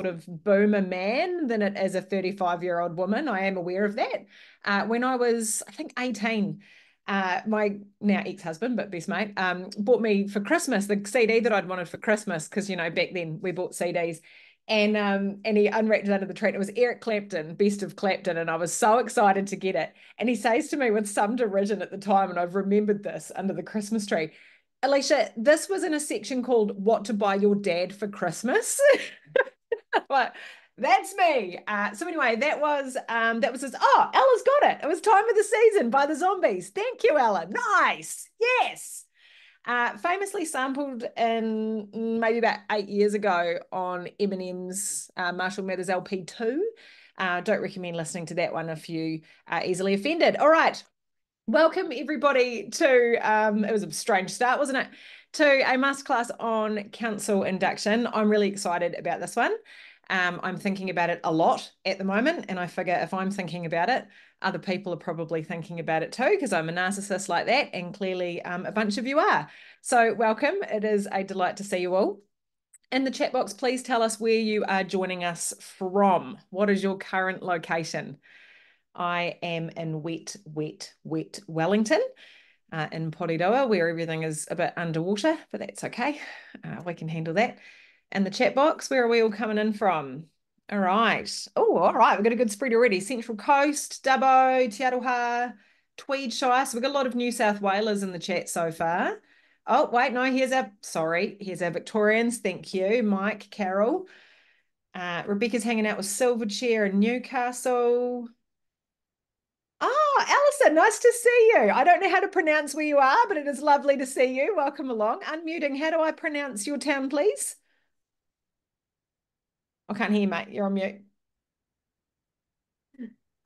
sort of boomer man than it as a 35 year old woman. I am aware of that. Uh, when I was, I think, 18, uh, my now ex husband, but best mate, um, bought me for Christmas the CD that I'd wanted for Christmas because, you know, back then we bought CDs. And um, and he unwrapped it under the tree. it was Eric Clapton, Best of Clapton, and I was so excited to get it. And he says to me with some derision at the time, and I've remembered this under the Christmas tree. Alicia, this was in a section called "What to Buy Your Dad for Christmas." But that's me. Uh, so anyway, that was um, that was his. Oh, Ella's got it. It was time for the season by the zombies. Thank you, Ella. Nice. Yes. Uh, famously sampled in maybe about eight years ago on Eminem's uh, Marshall Mathers LP two. Uh, don't recommend listening to that one if you are easily offended. All right. Welcome everybody to um, it was a strange start, wasn't it? to a masterclass on council induction. I'm really excited about this one. Um, I'm thinking about it a lot at the moment, and I figure if I'm thinking about it, other people are probably thinking about it too, because I'm a narcissist like that, and clearly um, a bunch of you are. So, welcome. It is a delight to see you all. In the chat box, please tell us where you are joining us from. What is your current location? I am in wet, wet, wet Wellington uh, in Porirua, where everything is a bit underwater, but that's okay. Uh, we can handle that. And the chat box, where are we all coming in from? All right. Oh, all right. We've got a good spread already. Central Coast, Dubbo, Tiaroha, Tweed Shire. So we've got a lot of New South Wales in the chat so far. Oh, wait, no, here's our, sorry, here's our Victorians. Thank you, Mike, Carol. Uh, Rebecca's hanging out with Silverchair in Newcastle. Oh, Alison, nice to see you. I don't know how to pronounce where you are, but it is lovely to see you. Welcome along. Unmuting, how do I pronounce your town, please? I can't hear you, mate. You're on mute.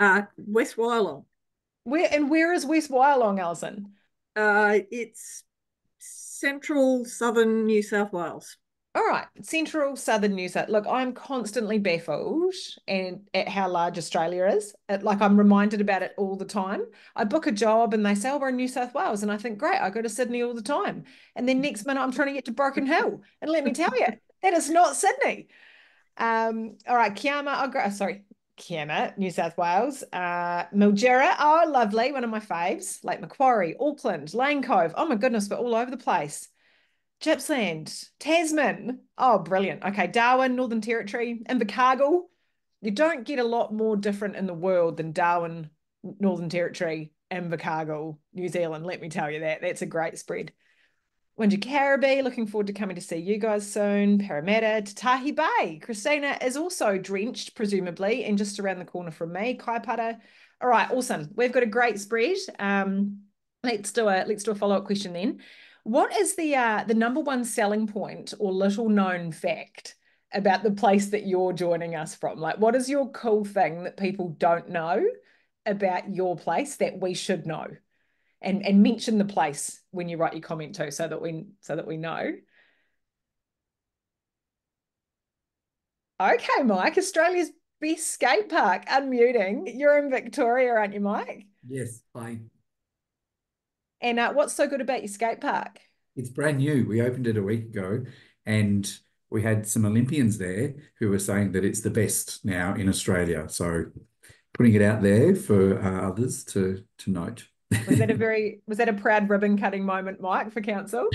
Uh, West Wyalong. Where and where is West Wyalong, Alison? Uh, it's central southern New South Wales. All right, central southern New South. Look, I'm constantly baffled and at how large Australia is. It, like I'm reminded about it all the time. I book a job and they say, oh, "We're in New South Wales," and I think, "Great, I go to Sydney all the time." And then next minute, I'm trying to get to Broken Hill, and let me tell you, that is not Sydney. Um, all right, Kiama. Oh, oh sorry, Kiama, New South Wales. Uh, Mildura, oh, lovely, one of my faves. Lake Macquarie, Auckland, Lane Cove. Oh my goodness, we're all over the place. Gippsland, Tasman. Oh, brilliant. Okay, Darwin, Northern Territory, Invercargill. You don't get a lot more different in the world than Darwin, Northern Territory, Invercargill, New Zealand. Let me tell you that. That's a great spread. Windja Caribbee, looking forward to coming to see you guys soon. Parramatta, Tahi Bay. Christina is also drenched, presumably, and just around the corner from me, Kaipara. All right, awesome. We've got a great spread. Um, let's do a let's do a follow-up question then. What is the uh, the number one selling point or little known fact about the place that you're joining us from? Like, what is your cool thing that people don't know about your place that we should know? And and mention the place when you write your comment to, so that we so that we know. Okay, Mike, Australia's best skate park. Unmuting. You're in Victoria, aren't you, Mike? Yes, fine. And uh, what's so good about your skate park? It's brand new. We opened it a week ago and we had some Olympians there who were saying that it's the best now in Australia. So putting it out there for uh, others to to note. Was that a very was that a proud ribbon cutting moment, Mike, for council?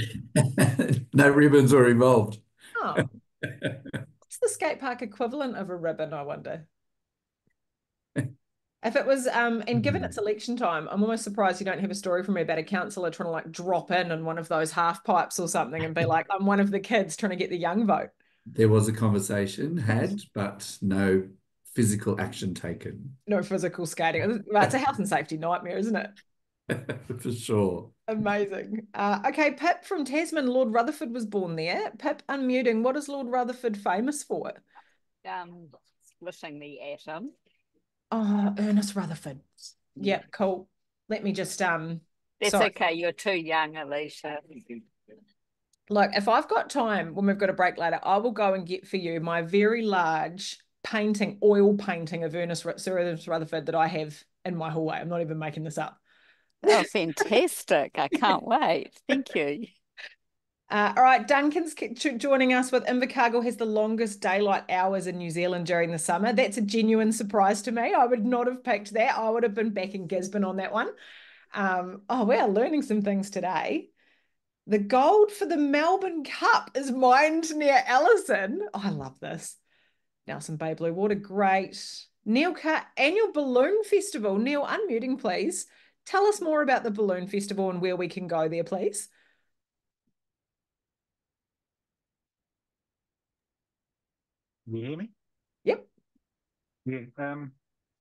no ribbons were involved. Oh. What's the skate park equivalent of a ribbon, I wonder? If it was, um, and given mm-hmm. it's election time, I'm almost surprised you don't have a story from me about a councillor trying to like drop in on one of those half pipes or something and be like, I'm one of the kids trying to get the young vote. There was a conversation had, but no physical action taken. No physical skating. That's a health and safety nightmare, isn't it? For sure. Amazing. Uh, okay, Pip from Tasman. Lord Rutherford was born there. Pip, unmuting. What is Lord Rutherford famous for? Um, splitting the atom oh, Ernest Rutherford. Yeah, cool. Let me just um. It's sorry. okay. You're too young, Alicia. Look, if I've got time when we've got a break later, I will go and get for you my very large painting, oil painting of Ernest Rutherford that I have in my hallway. I'm not even making this up. Oh, fantastic. I can't wait. Thank you. Uh, all right, Duncan's joining us with Invercargill has the longest daylight hours in New Zealand during the summer. That's a genuine surprise to me. I would not have picked that. I would have been back in Gisborne on that one. Um, oh, we are learning some things today. The gold for the Melbourne Cup is mined near Ellison. Oh, I love this. Nelson Bay Blue Water, great. Neil Carr, annual balloon festival. Neil, unmuting, please. Tell us more about the balloon festival and where we can go there, please. you hear me? Yep. Yeah. Um,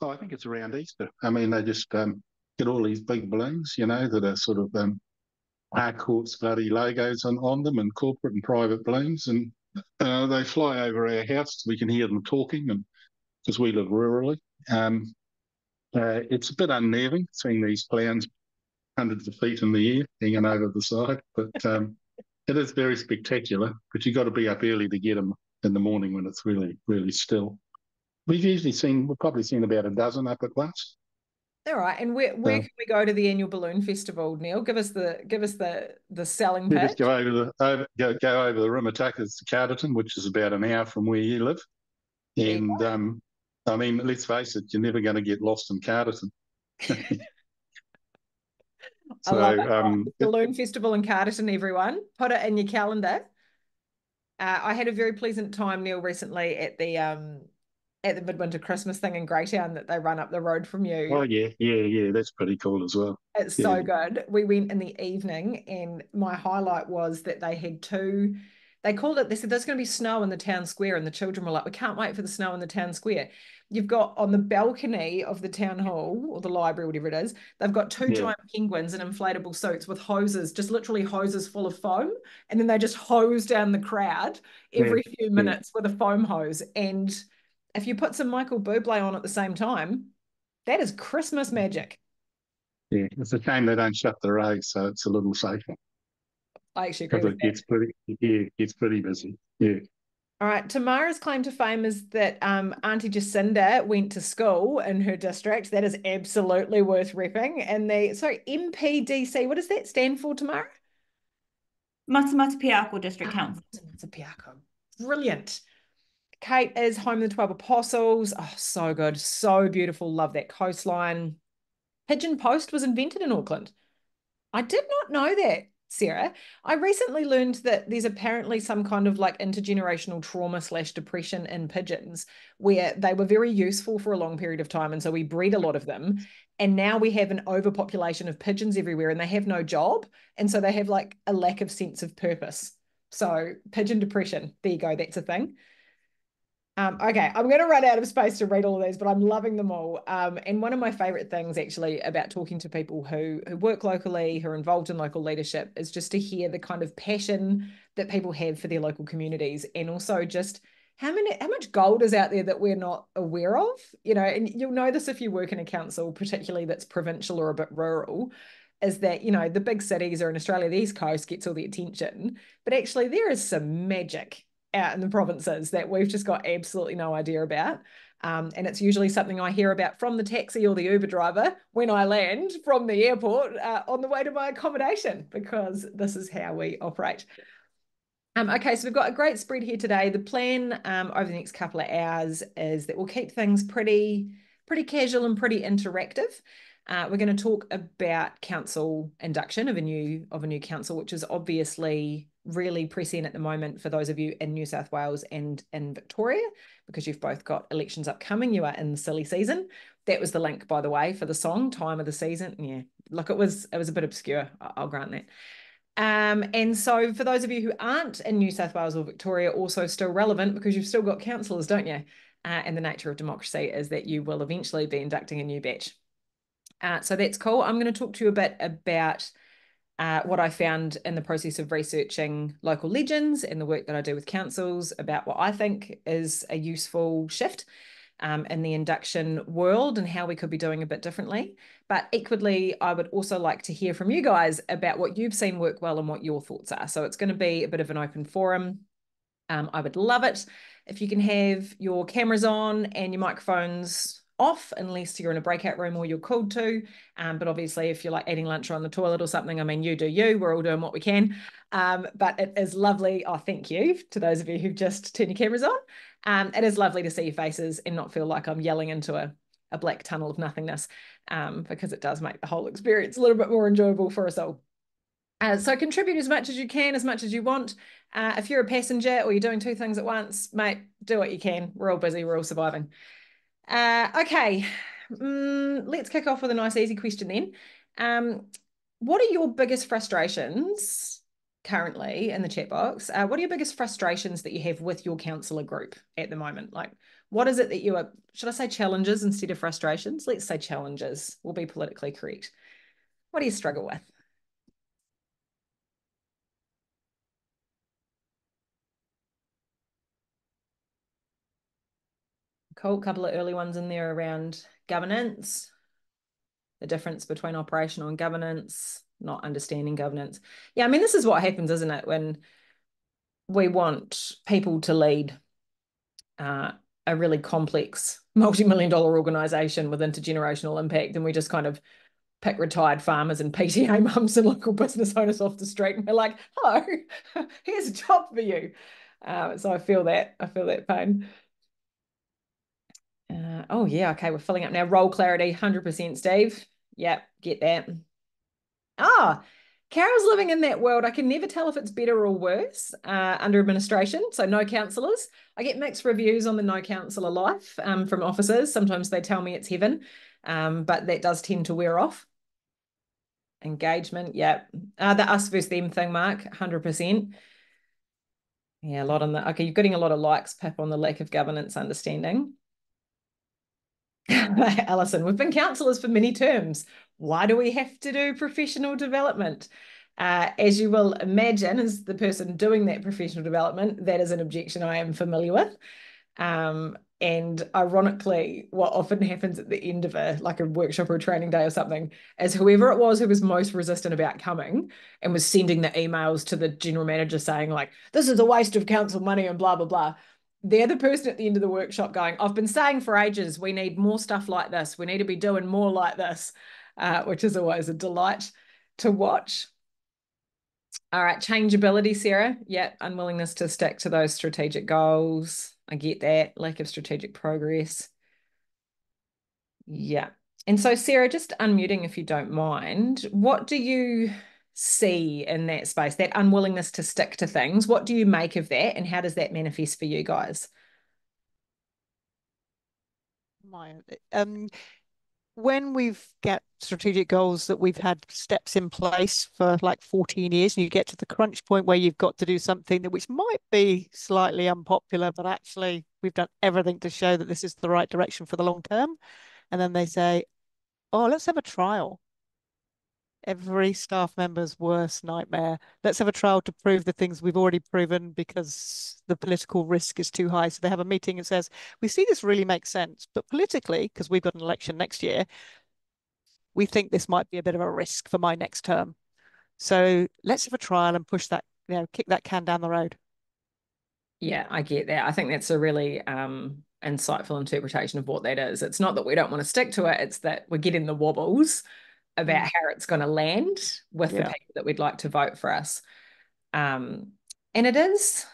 oh, I think it's around Easter. I mean, they just um, get all these big balloons, you know, that are sort of um, court's bloody logos on, on them and corporate and private balloons. And uh, they fly over our house. We can hear them talking and because we live rurally. Um, uh, it's a bit unnerving seeing these clowns hundreds of feet in the air hanging over the side, but um, it is very spectacular. But you've got to be up early to get them in the morning when it's really, really still. We've usually seen, we've probably seen about a dozen up at once. All right, and where, where can we go to the annual balloon festival, Neil? Give us the give us the the selling pitch. Just go over the over, go, go over the Rimatakas Carterton, which is about an hour from where you live. And um, I mean, let's face it, you're never going to get lost in Carterton. so, I love it. Um, balloon festival in Carterton, everyone. Put it in your calendar. Uh, I had a very pleasant time, Neil, recently at the um, at the midwinter Christmas thing in Greytown that they run up the road from you. Oh yeah, yeah, yeah. That's pretty cool as well. It's yeah. so good. We went in the evening, and my highlight was that they had two. They called it. They said there's going to be snow in the town square, and the children were like, "We can't wait for the snow in the town square." you've got on the balcony of the town hall or the library, whatever it is, they've got two yeah. giant penguins in inflatable suits with hoses, just literally hoses full of foam. And then they just hose down the crowd every yeah. few minutes yeah. with a foam hose. And if you put some Michael Bublé on at the same time, that is Christmas magic. Yeah, it's a shame they don't shut the road, so it's a little safer. I actually agree. It gets pretty, yeah, it's pretty busy. Yeah. All right. Tamara's claim to fame is that um, Auntie Jacinda went to school in her district. That is absolutely worth ripping. And the so MPDC, what does that stand for, Tamara? Matamatapiako District ah, Council. Council. Matamatapiako. Brilliant. Kate is home of the 12 apostles. Oh, so good. So beautiful. Love that coastline. Pigeon Post was invented in Auckland. I did not know that. Sarah, I recently learned that there's apparently some kind of like intergenerational trauma slash depression in pigeons where they were very useful for a long period of time. And so we breed a lot of them. And now we have an overpopulation of pigeons everywhere and they have no job. And so they have like a lack of sense of purpose. So pigeon depression, there you go, that's a thing. Um, okay, I'm going to run out of space to read all of these, but I'm loving them all. Um, and one of my favorite things, actually, about talking to people who who work locally, who are involved in local leadership, is just to hear the kind of passion that people have for their local communities, and also just how many how much gold is out there that we're not aware of. You know, and you'll know this if you work in a council, particularly that's provincial or a bit rural is that you know the big cities or in Australia the east coast gets all the attention, but actually there is some magic out in the provinces that we've just got absolutely no idea about. Um, and it's usually something I hear about from the taxi or the Uber driver when I land from the airport uh, on the way to my accommodation, because this is how we operate. Um, okay, so we've got a great spread here today. The plan um, over the next couple of hours is that we'll keep things pretty, pretty casual and pretty interactive. Uh, we're going to talk about council induction of a new of a new council, which is obviously really pressing at the moment for those of you in New South Wales and in Victoria, because you've both got elections upcoming. You are in silly season. That was the link, by the way, for the song "Time of the Season." Yeah, look, it was it was a bit obscure. I'll grant that. Um, and so, for those of you who aren't in New South Wales or Victoria, also still relevant because you've still got councillors, don't you? Uh, and the nature of democracy is that you will eventually be inducting a new batch. Uh, so that's cool. I'm going to talk to you a bit about uh, what I mm-hmm. found in the process of researching local legends and the work that I do with councils about what I think is a useful shift um, in the induction world and how we could be doing a bit differently. But equally, I would also like to hear from you guys about what you've seen work well and what your thoughts are. So it's going to be a bit of an open forum. Um, I would love it if you can have your cameras on and your microphones off unless you're in a breakout room or you're called to. Um, but obviously, if you're like eating lunch or on the toilet or something, I mean, you do you. We're all doing what we can. Um, but it is lovely. I oh, thank you to those of you who've just turned your cameras on. Um, it is lovely to see your faces and not feel like I'm yelling into a, a black tunnel of nothingness um, because it does make the whole experience a little bit more enjoyable for us all. Uh, so contribute as much as you can, as much as you want. Uh, if you're a passenger or you're doing two things at once, mate, do what you can. We're all busy, we're all surviving. Uh, okay, mm, let's kick off with a nice, easy question then. Um, what are your biggest frustrations currently in the chat box? Uh, what are your biggest frustrations that you have with your counsellor group at the moment? Like, what is it that you are, should I say challenges instead of frustrations? Let's say challenges. We'll be politically correct. What do you struggle with? Cool. A couple of early ones in there around governance, the difference between operational and governance, not understanding governance. Yeah, I mean, this is what happens, isn't it, when we want people to lead uh, a really complex multi-million dollar organization with intergenerational impact and we just kind of pick retired farmers and PTA mums and local business owners off the street and we're like, hello, here's a job for you. Uh, so I feel that, I feel that pain. Uh, oh, yeah. Okay, we're filling up now. Role clarity, 100%, Steve. Yep, get that. Ah, Carol's living in that world. I can never tell if it's better or worse uh, under administration. So no counsellors. I get mixed reviews on the no counsellor life um, from officers. Sometimes they tell me it's heaven, um, but that does tend to wear off. Engagement, yep. Uh, the us versus them thing, Mark, 100%. Yeah, a lot on the, okay, you're getting a lot of likes, Pip, on the lack of governance understanding. Alison, we've been counsellors for many terms. Why do we have to do professional development? Uh, as you will imagine, as the person doing that professional development, that is an objection I am familiar with. Um, and ironically, what often happens at the end of a like a workshop or a training day or something is whoever it was who was most resistant about coming and was sending the emails to the general manager saying like, "This is a waste of council money" and blah blah blah they're the person at the end of the workshop going, I've been saying for ages, we need more stuff like this. We need to be doing more like this, uh, which is always a delight to watch. All right, changeability, Sarah. Yeah, unwillingness to stick to those strategic goals. I get that. Lack of strategic progress. Yeah. And so, Sarah, just unmuting if you don't mind, what do you see in that space, that unwillingness to stick to things. What do you make of that and how does that manifest for you guys? My, um, when we've got strategic goals that we've had steps in place for like 14 years and you get to the crunch point where you've got to do something that which might be slightly unpopular but actually we've done everything to show that this is the right direction for the long term and then they say oh let's have a trial every staff member's worst nightmare. Let's have a trial to prove the things we've already proven because the political risk is too high. So they have a meeting and says, we see this really makes sense, but politically, because we've got an election next year, we think this might be a bit of a risk for my next term. So let's have a trial and push that, you know, kick that can down the road. Yeah, I get that. I think that's a really um, insightful interpretation of what that is. It's not that we don't want to stick to it, it's that we're getting the wobbles about mm. how it's going to land with yeah. the people that we'd like to vote for us. Um, and it is,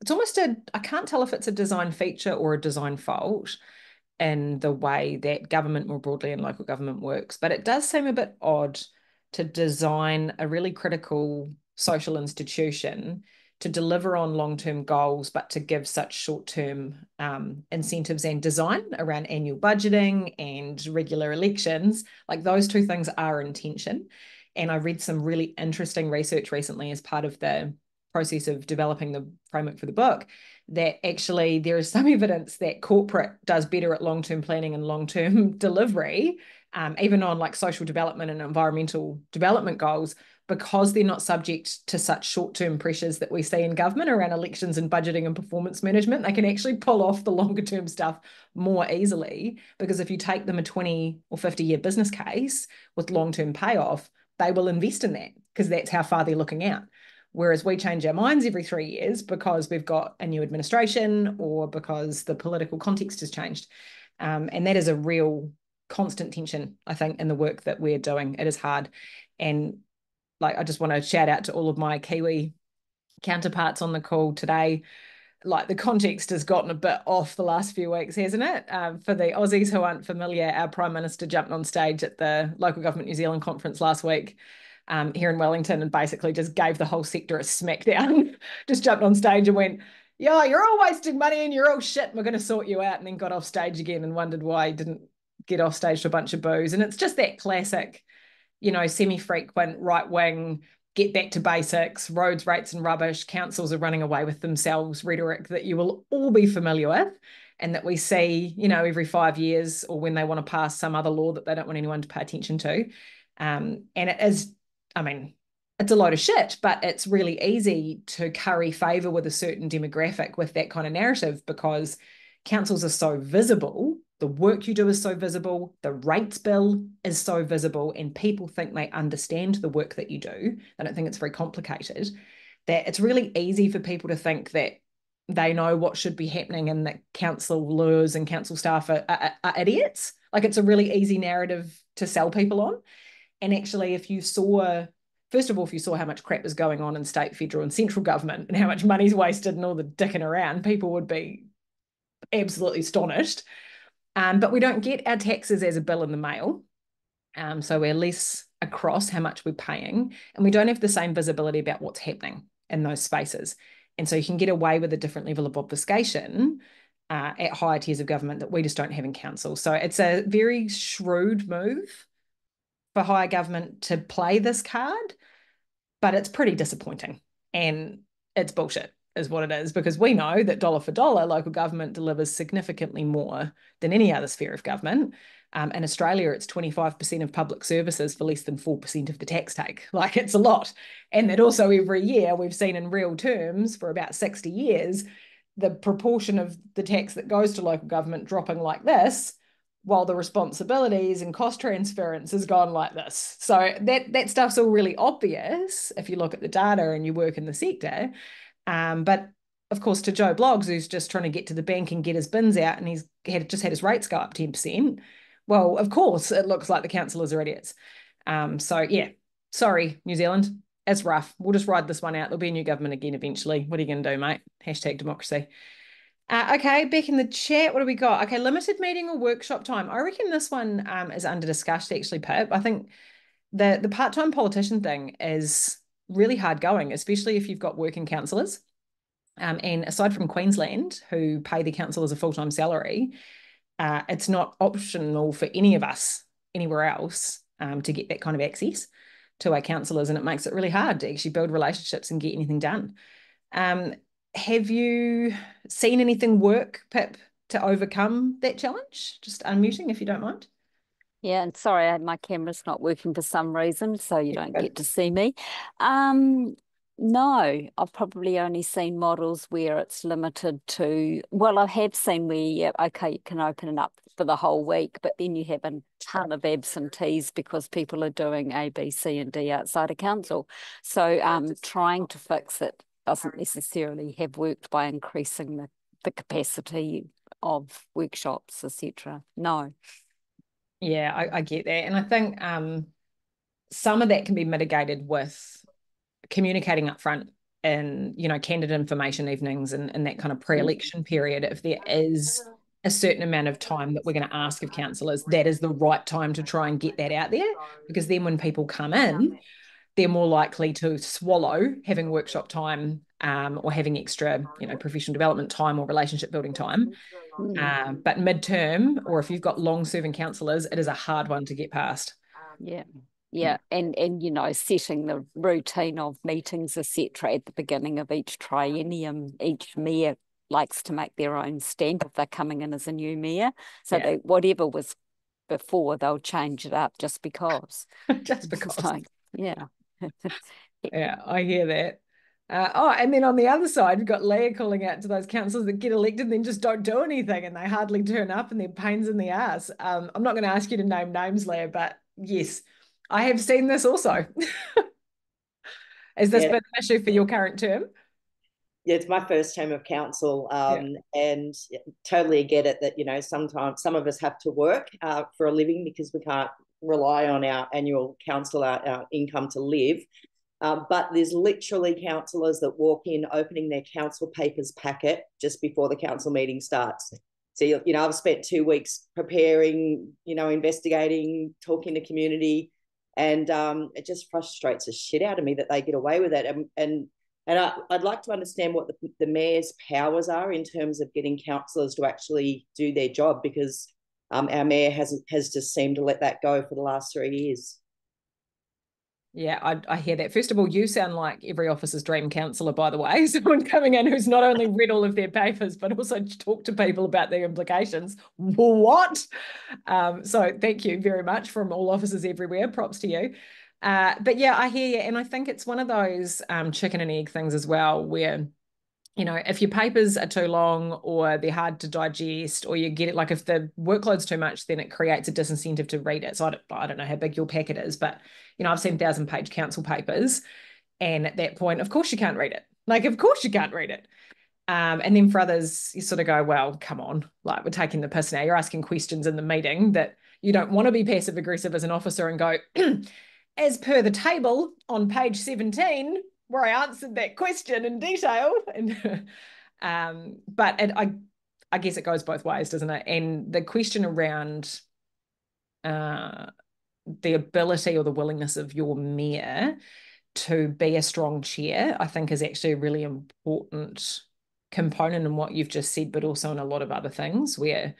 it's almost a, I can't tell if it's a design feature or a design fault in the way that government more broadly and local government works, but it does seem a bit odd to design a really critical social institution to deliver on long term goals, but to give such short term um, incentives and design around annual budgeting and regular elections. Like those two things are intention. And I read some really interesting research recently as part of the process of developing the framework for the book that actually there is some evidence that corporate does better at long-term planning and long-term delivery um, even on like social development and environmental development goals because they're not subject to such short-term pressures that we see in government around elections and budgeting and performance management, they can actually pull off the longer term stuff more easily. Because if you take them a 20 or 50 year business case with long-term payoff, they will invest in that because that's how far they're looking out. Whereas we change our minds every three years because we've got a new administration or because the political context has changed. Um, and that is a real constant tension, I think, in the work that we're doing. It is hard. And like I just want to shout out to all of my Kiwi counterparts on the call today. Like the context has gotten a bit off the last few weeks, hasn't it? Um, for the Aussies who aren't familiar, our Prime Minister jumped on stage at the local government New Zealand conference last week um, here in Wellington and basically just gave the whole sector a smackdown. just jumped on stage and went, "Yeah, you're all wasting money and you're all shit. We're going to sort you out." And then got off stage again and wondered why he didn't get off stage to a bunch of boos. And it's just that classic you know, semi-frequent right wing get back to basics, roads, rates, and rubbish. Councils are running away with themselves rhetoric that you will all be familiar with and that we see, you know, every five years or when they want to pass some other law that they don't want anyone to pay attention to. Um, and it is, I mean, it's a load of shit, but it's really easy to curry favour with a certain demographic with that kind of narrative because councils are so visible the work you do is so visible, the rates bill is so visible, and people think they understand the work that you do. They don't think it's very complicated. That it's really easy for people to think that they know what should be happening and that council lawyers and council staff are, are, are idiots. Like it's a really easy narrative to sell people on. And actually, if you saw first of all, if you saw how much crap is going on in state, federal, and central government and how much money's wasted and all the dicking around, people would be absolutely astonished. Um, but we don't get our taxes as a bill in the mail. Um, so we're less across how much we're paying, and we don't have the same visibility about what's happening in those spaces. And so you can get away with a different level of obfuscation uh, at higher tiers of government that we just don't have in council. So it's a very shrewd move for higher government to play this card, but it's pretty disappointing and it's bullshit is what it is because we know that dollar for dollar local government delivers significantly more than any other sphere of government um, in australia it's 25% of public services for less than 4% of the tax take like it's a lot and that also every year we've seen in real terms for about 60 years the proportion of the tax that goes to local government dropping like this while the responsibilities and cost transference has gone like this so that that stuff's all really obvious if you look at the data and you work in the sector um, but of course, to Joe Bloggs, who's just trying to get to the bank and get his bins out, and he's had just had his rates go up 10%. Well, of course, it looks like the councillors are idiots. Um, so yeah, sorry, New Zealand. It's rough. We'll just ride this one out. There'll be a new government again eventually. What are you going to do, mate? Hashtag democracy. Uh, okay, back in the chat, what do we got? Okay, limited meeting or workshop time. I reckon this one um, is under discussion. actually, Pip. I think the the part time politician thing is really hard going, especially if you've got working counsellors. Um, and aside from Queensland, who pay the counsellors a full time salary, uh, it's not optional for any of us anywhere else um, to get that kind of access to our counsellors. And it makes it really hard to actually build relationships and get anything done. Um, have you seen anything work, Pip, to overcome that challenge? Just unmuting if you don't mind. Yeah, and sorry, my camera's not working for some reason, so you don't get to see me. Um, no, I've probably only seen models where it's limited to, well, I have seen where, yeah, okay, you can open it up for the whole week, but then you have a ton of absentees because people are doing A, B, C, and D outside of council. So um, trying to fix it doesn't necessarily have worked by increasing the, the capacity of workshops, etc. No. Yeah, I, I get that. And I think um, some of that can be mitigated with communicating up front and, you know, candid information evenings and, and that kind of mm-hmm. pre-election period. If there is a certain amount of time that we're going to ask of councillors, that is the right time to try and get that out there. Because then when people come in, they're more likely to swallow having workshop time um, or having extra, you know, professional development time or relationship building time. Mm. Um, but midterm, or if you've got long-serving counsellors, it is a hard one to get past. Yeah, mm. yeah, and and you know, setting the routine of meetings, etc., at the beginning of each triennium, each mayor likes to make their own stamp if they're coming in as a new mayor. So yeah. they, whatever was before, they'll change it up just because. just because. Like, yeah. yeah, I hear that. Uh, oh, and then on the other side, we've got Leah calling out to those councillors that get elected and then just don't do anything and they hardly turn up and they're pains in the ass. Um, I'm not going to ask you to name names, Leah, but yes, I have seen this also. Has this yeah. been an issue for your current term? Yeah, it's my first term of council, um, yeah. and totally get it that you know sometimes some of us have to work uh, for a living because we can't rely on our annual council our, our uh, income to live um, but there's literally councillors that walk in opening their council papers packet just before the council meeting starts. So, you know, I've spent two weeks preparing, you know, investigating, talking to community, and um, it just frustrates the shit out of me that they get away with it. And and, and I, would like to understand what the, the mayor's powers are in terms of getting councillors to actually do their job because um, our mayor hasn't has just seemed to let that go for the last three years. Yeah, I, I, hear that. First of all, you sound like every officer's dream counselor, by the way. Someone coming in who's not only read all of their papers, but also talked to people about their implications. What? Um, so thank you very much from all officers everywhere. Props to you. Uh, but yeah, I hear you. And I think it's one of those um, chicken and egg things as well, where you know, if your papers are too long or they're hard to digest, or you get it like if the workload's too much, then it creates a disincentive to read it. So I don't, I don't know how big your packet is, but you know, I've seen thousand page council papers. And at that point, of course you can't read it. Like, of course you can't read it. Um, and then for others, you sort of go, well, come on, like we're taking the piss now. You're asking questions in the meeting that you don't want to be passive aggressive as an officer and go, as per the table on page 17, where I answered that question in detail. And um, but and I I guess it goes both ways, doesn't it? And the question around uh, the ability or the willingness of your mayor to be a strong chair, I think is actually a really important component in what you've just said, but also in a lot of other things where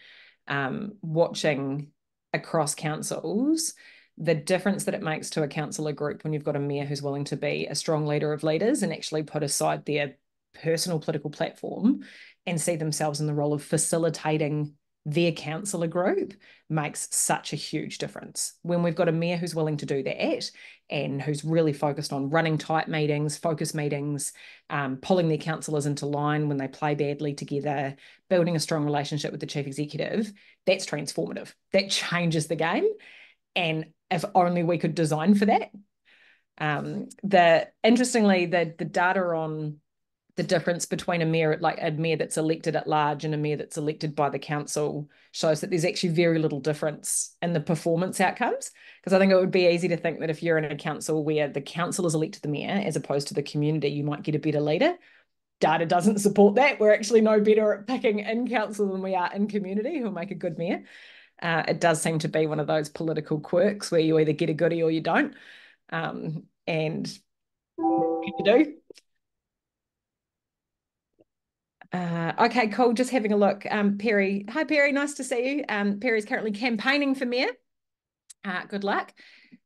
um, watching across councils the difference that it makes to a councillor group when you've got a mayor who's willing to be a strong leader of leaders and actually put aside their personal political platform and see themselves in the role of facilitating their councillor group makes such a huge difference. When we've got a mayor who's willing to do that and who's really focused on running tight meetings, focus meetings, um, pulling their councillors into line when they play badly together, building a strong relationship with the chief executive, that's transformative. That changes the game. And if only we could design for that. Um, the interestingly, the the data on the difference between a mayor like a mayor that's elected at large and a mayor that's elected by the council shows that there's actually very little difference in the performance outcomes. Because I think it would be easy to think that if you're in a council where the council is elected the mayor as opposed to the community, you might get a better leader. Data doesn't support that. We're actually no better at picking in council than we are in community who make a good mayor uh, it does seem to be one of those political quirks where you either get a goodie or you don't. Um, and you do. Uh, okay, cool. Just having a look. Um, Perry, hi Perry, nice to see you. Um, Perry's currently campaigning for mayor. Uh, good luck.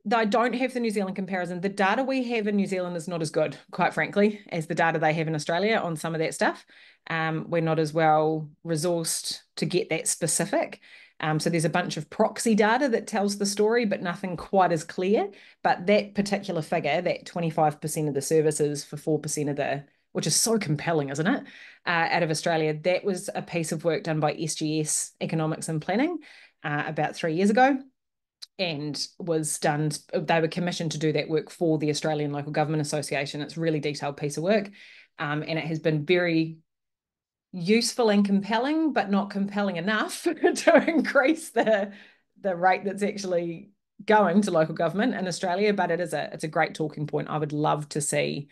Though I don't have the New Zealand comparison, the data we have in New Zealand is not as good, quite frankly, as the data they have in Australia on some of that stuff. Um, we're not as well resourced to get that specific. Um, so there's a bunch of proxy data that tells the story, but nothing quite as clear. But that particular figure, that 25% of the services for 4% of the, which is so compelling, isn't it? Uh, out of Australia, that was a piece of work done by SGS Economics and Planning uh, about three years ago and was done they were commissioned to do that work for the australian local government association it's a really detailed piece of work um, and it has been very useful and compelling, but not compelling enough to increase the the rate that's actually going to local government in Australia. But it is a it's a great talking point. I would love to see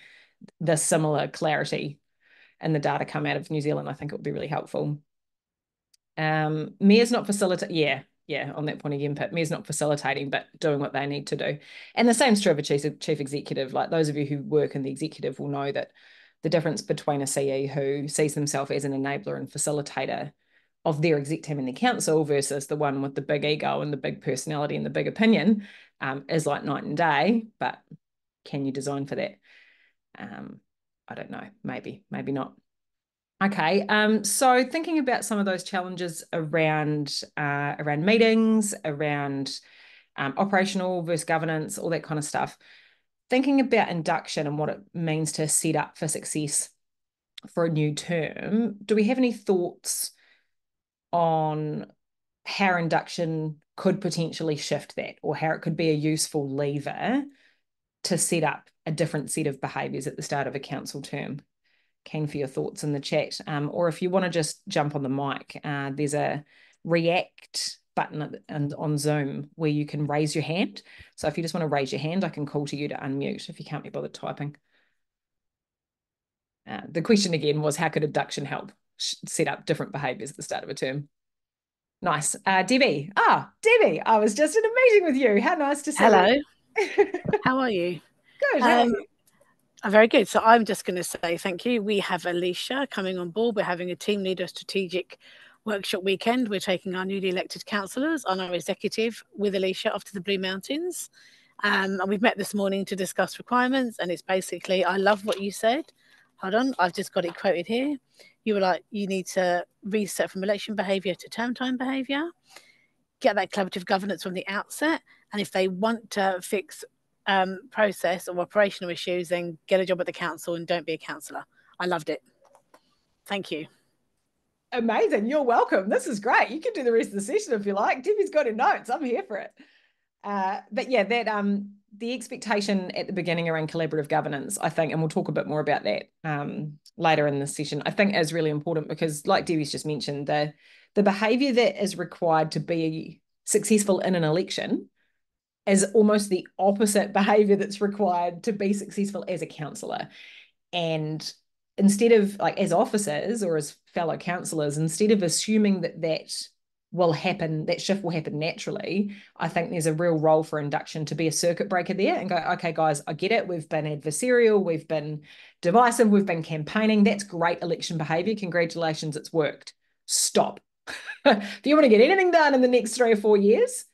the similar clarity and the data come out of New Zealand. I think it would be really helpful. Um, Mayor's not facilitating. Yeah, yeah, on that point again, but Mayor's not facilitating, but doing what they need to do. And the same's true of a chief, chief executive. Like those of you who work in the executive will know that the difference between a CE who sees themselves as an enabler and facilitator of their exec team in the council versus the one with the big ego and the big personality and the big opinion um, is like night and day. But can you design for that? Um, I don't know. Maybe, maybe not. Okay, um, so thinking about some of those challenges around uh, around meetings, around um, operational versus governance, all that kind of stuff thinking about induction and what it means to set up for success for a new term, do we have any thoughts on how induction could potentially shift that or how it could be a useful lever to set up a different set of behaviours at the start of a council term? Keen for your thoughts in the chat. Um, or if you want to just jump on the mic, uh, there's a React button and on Zoom where you can raise your hand. So if you just want to raise your hand, I can call to you to unmute if you can't be bothered typing. Uh, the question again was, how could abduction help set up different behaviours at the start of a term? Nice. Uh, Debbie. Ah, oh, Debbie, I was just in a meeting with you. How nice to see Hello. you. Hello. how are you? Good. Um, Very good. So I'm just going to say thank you. We have Alicia coming on board. We're having a team leader strategic workshop weekend. We're taking our newly elected councillors on our executive with Alicia off to the Blue Mountains. Um, and we've met this morning to discuss requirements. And it's basically, I love what you said. Hold on, I've just got it quoted here. You were like, you need to reset from election behaviour to term time behaviour, get that collaborative governance from the outset. And if they want to fix um, process or operational issues, then get a job at the council and don't be a councillor. I loved it. Thank you amazing. You're welcome. This is great. You can do the rest of the session if you like. Debbie's got her notes. I'm here for it. Uh, but yeah, that um, the expectation at the beginning around collaborative governance, I think, and we'll talk a bit more about that um, later in the session, I think is really important because, like Debbie's just mentioned, the the behaviour that is required to be successful in an election is almost the opposite behaviour that's required to be successful as a councillor. And instead of like as officers or as fellow counselors, instead of assuming that that will happen, that shift will happen naturally, I think there's a real role for induction to be a circuit breaker there and go, okay, guys, I get it. We've been adversarial, we've been divisive, we've been campaigning. That's great election behavior. Congratulations, it's worked. Stop. if you want to get anything done in the next three or four years,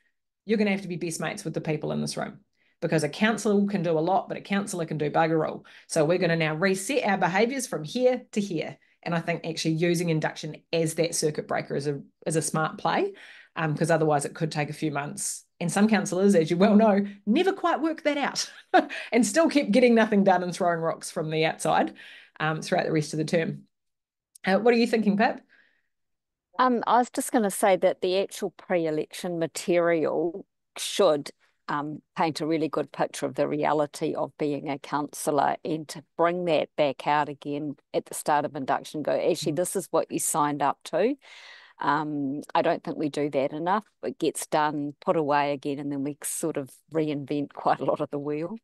you're going to have to be best mates with the people in this room because a counsellor can do a lot, but a counsellor can do bugger all. So we're going to now reset our behaviours from here to here. And I think actually using induction as that circuit breaker is a is a smart play, because um, otherwise it could take a few months. And some counsellors, as you well know, never quite work that out, and still keep getting nothing done and throwing rocks from the outside um, throughout the rest of the term. Uh, what are you thinking, Pip? Um, I was just going to say that the actual pre-election material should um, paint a really good picture of the reality of being a counsellor and to bring that back out again at the start of induction go actually mm. this is what you signed up to um, I don't think we do that enough. It gets done, put away again, and then we sort of reinvent quite a lot of the wheel.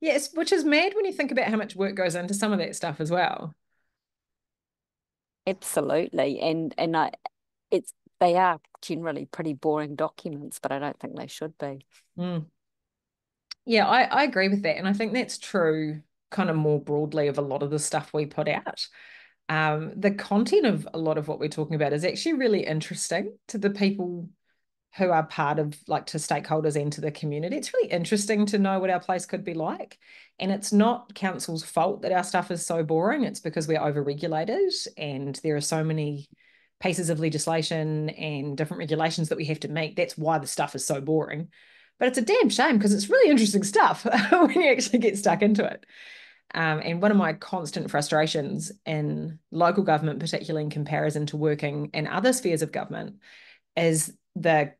Yes, which is mad when you think about how much work goes into some of that stuff as well. Absolutely, and and I, it's they are generally pretty boring documents, but I don't think they should be. Mm. Yeah, I, I agree with that. And I think that's true kind of more broadly of a lot of the stuff we put out. Um, the content of a lot of what we're talking about is actually really interesting to the people who are part of like to stakeholders and to the community. It's really interesting to know what our place could be like. And it's not council's fault that our stuff is so boring. It's because we're overregulated and there are so many pieces of legislation and different regulations that we have to meet. That's why the stuff is so boring. But it's a damn shame because it's really interesting stuff when you actually get stuck into it. Um, and one of my constant frustrations in local government, particularly in comparison to working in other spheres of government, is the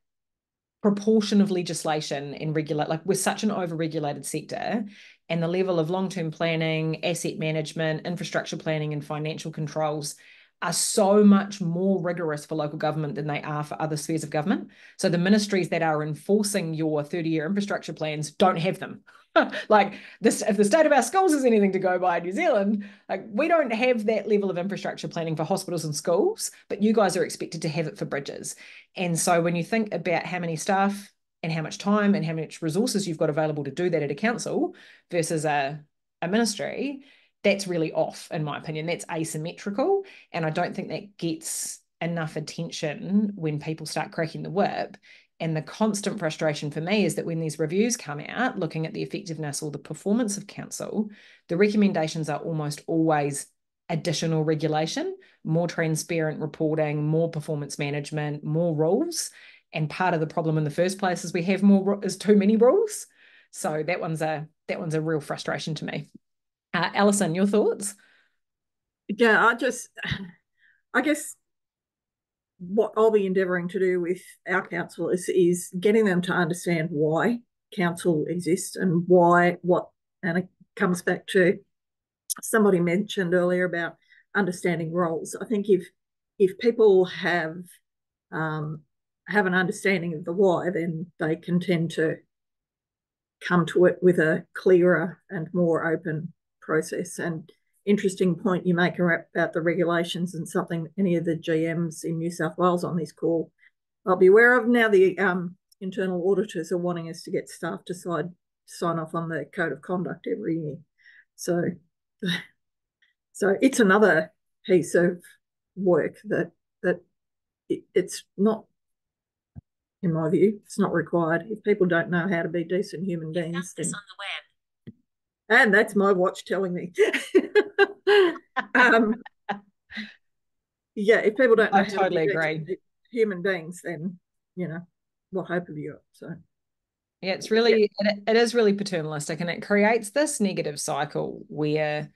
proportion of legislation and regulate like we're such an over-regulated sector and the level of long-term planning asset management infrastructure planning and financial controls are so much more rigorous for local government than they are for other spheres of government. So the ministries that are enforcing your 30 year infrastructure plans don't have them. like this, if the state of our schools is anything to go by in New Zealand, like we don't have that level of infrastructure planning for hospitals and schools, but you guys are expected to have it for bridges. And so when you think about how many staff and how much time and how much resources you've got available to do that at a council versus a, a ministry, that's really off in my opinion that's asymmetrical and i don't think that gets enough attention when people start cracking the whip and the constant frustration for me is that when these reviews come out looking at the effectiveness or the performance of council the recommendations are almost always additional regulation more transparent reporting more performance management more rules and part of the problem in the first place is we have more is too many rules so that one's a that one's a real frustration to me uh, Alison, your thoughts? Yeah, I just, I guess what I'll be endeavouring to do with our council is, is getting them to understand why council exists and why what, and it comes back to somebody mentioned earlier about understanding roles. I think if if people have um, have an understanding of the why, then they can tend to come to it with a clearer and more open process. And interesting point you make about the regulations and something any of the GMs in New South Wales on this call I'll be aware of. Now the um, internal auditors are wanting us to get staff to side, sign off on the code of conduct every year. So, so it's another piece of work that that it, it's not, in my view, it's not required. If people don't know how to be decent human beings, then and that's my watch telling me. um, yeah, if people don't know I totally to agree. human beings, then, you know, what hope have you got? So. Yeah, it's really yeah. It, it is really paternalistic, and it creates this negative cycle where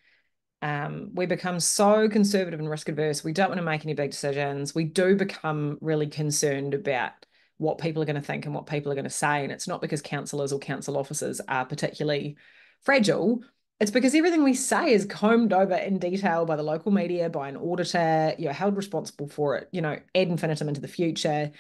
um, we become so conservative and risk adverse. We don't want to make any big decisions. We do become really concerned about what people are going to think and what people are going to say. And it's not because counsellors or council officers are particularly fragile, it's because everything we say is combed over in detail by the local media, by an auditor, you're held responsible for it, you know, ad infinitum into the future.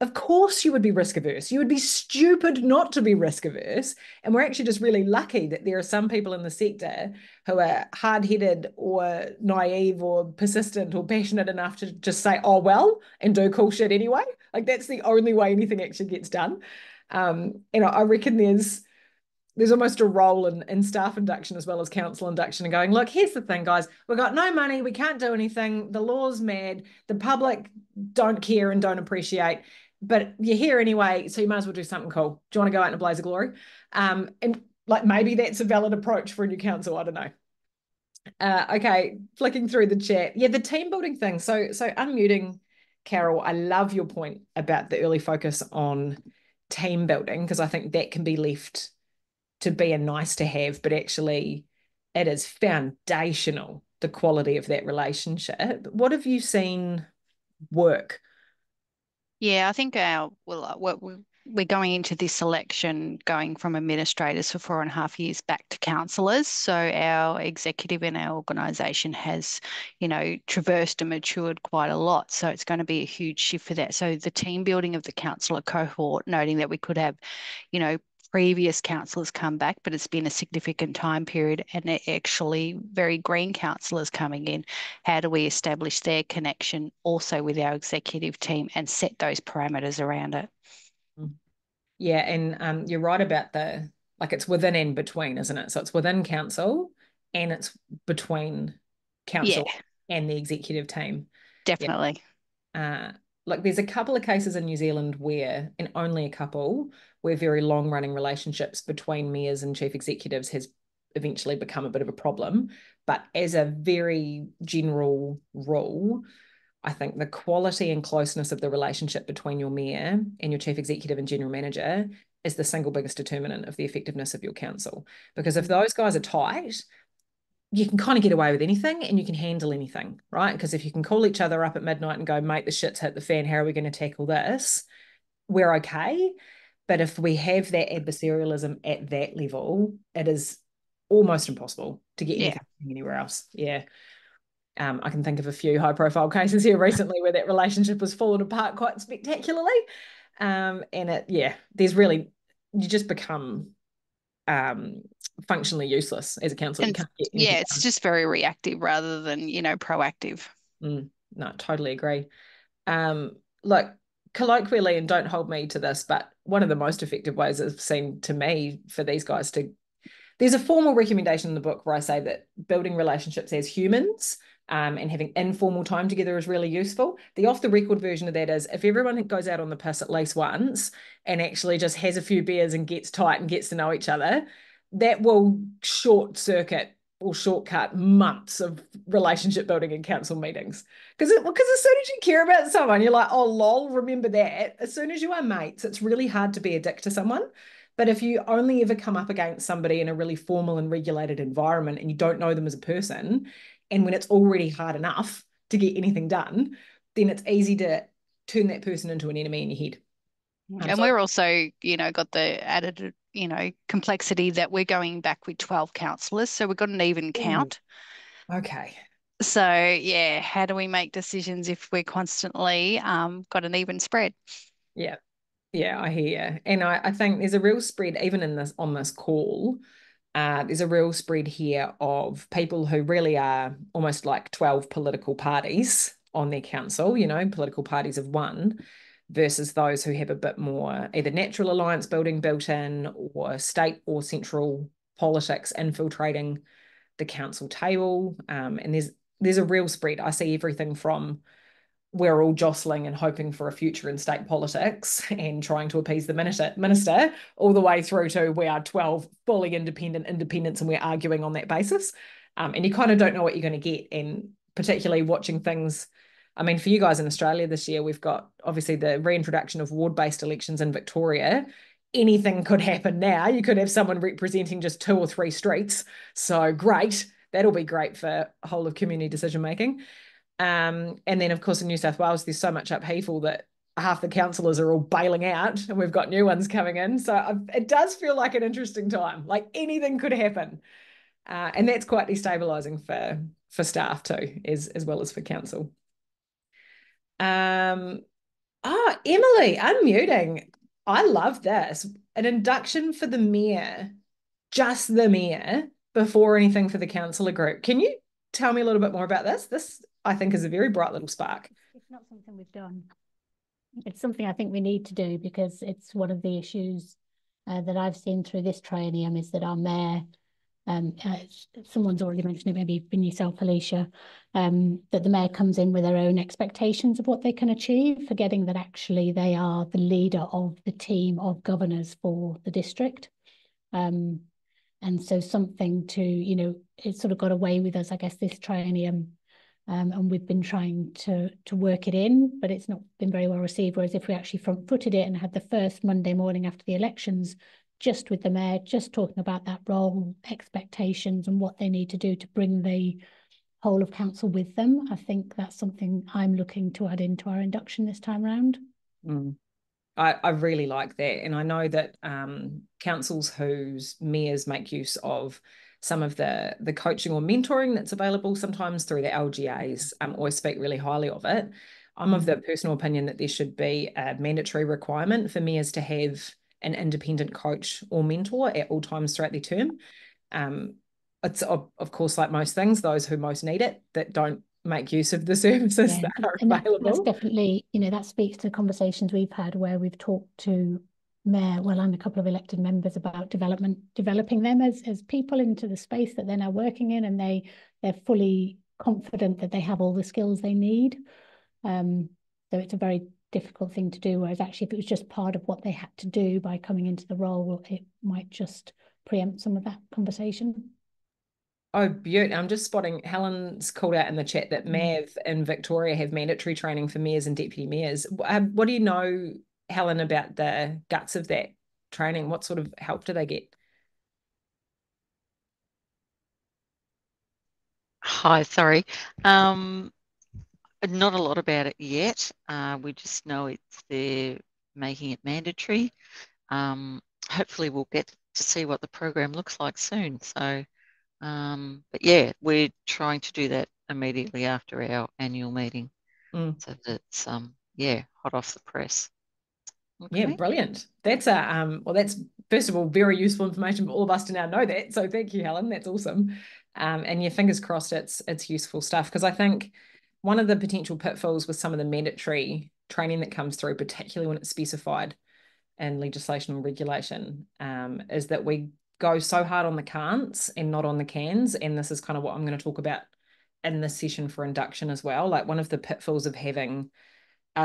Of course, you would be risk averse. You would be stupid not to be risk averse. And we're actually just really lucky that there are some people in the sector who are hard headed or naive or persistent or passionate enough to just say, oh, well, and do cool shit anyway. Like, that's the only way anything actually gets done. Um, and I reckon there's, there's almost a role in, in staff induction as well as council induction and going, look, here's the thing, guys, we've got no money, we can't do anything, the law's mad, the public don't care and don't appreciate, but you're here anyway, so you might as well do something cool. Do you want to go out in a blaze of glory? Um, and like maybe that's a valid approach for a new council, I don't know. Uh, okay, flicking through the chat. Yeah, the team building thing. So so unmuting Carol, I love your point about the early focus on team building because I think that can be left to be a nice to have, but actually it is foundational, the quality of that relationship. What have you seen work? Yeah, I think our well, uh, we're going into this election going from administrators for four and a half years back to counsellors. So our executive in our organisation has, you know, traversed and matured quite a lot. So it's going to be a huge shift for that. So the team building of the counsellor cohort, noting that we could have, you know, previous councillors come back, but it's been a significant time period and actually very green councillors coming in. How do we establish their connection also with our executive team and set those parameters around it? Mm. Yeah, and um, you're right about the like it's within and between, isn't it? So it's within council and it's between council yeah. and the executive team. Definitely. Yeah. Uh, like there's a couple of cases in New Zealand where, and only a couple, where very long running relationships between mayors and chief executives has eventually become a bit of a problem. But as a very general rule, I think the quality and closeness of the relationship between your mayor and your chief executive and general manager is the single biggest determinant of the effectiveness of your council. Because if those guys are tight, you can kind of get away with anything and you can handle anything, right? Because if you can call each other up at midnight and go, mate, the shit's hit the fan, how are we going to tackle this? We're okay. But if we have that adversarialism at that level, it is almost impossible to get yeah. anywhere else. Yeah. Um, I can think of a few high profile cases here recently where that relationship has fallen apart quite spectacularly. Um, and it, yeah, there's really, you just become um, functionally useless as a counselor. yeah, it's done. just very reactive rather than you know proactive. Mm, no, totally agree. Um, look, colloquially, and don't hold me to this, but one of the most effective ways it seemed to me for these guys to there's a formal recommendation in the book where I say that building relationships as humans um, and having informal time together is really useful. The off the record version of that is if everyone goes out on the piss at least once and actually just has a few beers and gets tight and gets to know each other, that will short circuit or shortcut months of relationship building in council meetings. Because because as soon as you care about someone, you're like, oh lol, remember that. As soon as you are mates, it's really hard to be a dick to someone. But if you only ever come up against somebody in a really formal and regulated environment and you don't know them as a person, and when it's already hard enough to get anything done then it's easy to turn that person into an enemy in your head I'm mm, um, and sorry. we're also you know got the added you know complexity that we're going back with 12 counselors so we've got an even count okay so yeah how do we make decisions if we're constantly um, got an even spread yeah yeah i hear you. and I, I think there's a real spread even in this on this call uh, there's a real spread here of people who really are almost like 12 political parties on their council, you know, political parties of one, versus those who have a bit more either natural alliance building built in or state or central politics infiltrating the council table. Um, and there's there's a real spread. I see everything from we're all jostling and hoping for a future in state politics and trying to appease the minister, minister all the way through to we are 12 fully independent independents and we're arguing on that basis. Um, and you kind of don't know what you're going to get. And particularly watching things. I mean, for you guys in Australia this year, we've got obviously the reintroduction of ward based elections in Victoria. Anything could happen now. You could have someone representing just two or three streets. So great. That'll be great for whole of community decision making. Um, and then, of course, in New South Wales, there's so much upheaval that half the councillors are all bailing out and we've got new ones coming in. So I've, it does feel like an interesting time. Like anything could happen. Uh, and that's quite destabilising for, for staff too, as, as well as for council. Um, oh, Emily, unmuting. I love this. An induction for the mayor, just the mayor, before anything for the councillor group. Can you tell me a little bit more about this? This I think is a very bright little spark. It's not something we've done. It's something I think we need to do because it's one of the issues uh, that I've seen through this triennium is that our mayor, um, uh, someone's already mentioned it, maybe been yourself, Alicia, um, that the mayor comes in with their own expectations of what they can achieve, forgetting that actually they are the leader of the team of governors for the district. Um, and so something to, you know, it sort of got away with us, I guess, this triennium um, and we've been trying to to work it in, but it's not been very well received. Whereas if we actually front footed it and had the first Monday morning after the elections, just with the mayor, just talking about that role, expectations, and what they need to do to bring the whole of council with them, I think that's something I'm looking to add into our induction this time round. Mm. I, I, really like that. And I know that um, councils whose mayors make use of some of the the coaching or mentoring that's available sometimes through the LGAs um, always speak really highly of it. I'm of the mm-hmm. personal opinion that there should be a mandatory requirement for me as to have an independent coach or mentor at all times throughout their term. Um, it's of, of course like most things, those who most need it that don't make use of the services yeah. that are and available. That's definitely, you know, that speaks to conversations we've had where we've talked to mayor, well, and a couple of elected members about development, developing them as, as people into the space that they're now working in, and they they're fully confident that they have all the skills they need. Um, so it's a very difficult thing to do. Whereas actually, if it was just part of what they had to do by coming into the role, it might just preempt some of that conversation. Oh, beautiful! I'm just spotting Helen's called out in the chat that mm. Mav in Victoria have mandatory training for mayors and deputy mayors. Um, what do you know Helen about the guts of that training? What sort of help do they get? Hi, sorry. Um, not a lot about it yet. Uh, we just know it's there making it mandatory. Um, hopefully, we'll get to see what the program looks like soon. So, um, but yeah, we're trying to do that immediately after our annual meeting. Mm. So that's um, yeah, hot off the press. Okay. Yeah, brilliant. That's a um, well, that's first of all very useful information for all of us to now know that. So thank you, Helen. That's awesome. Um, and your fingers crossed, it's it's useful stuff because I think one of the potential pitfalls with some of the mandatory training that comes through, particularly when it's specified in legislation and regulation, um, is that we go so hard on the can'ts and not on the cans. And this is kind of what I'm going to talk about in this session for induction as well. Like one of the pitfalls of having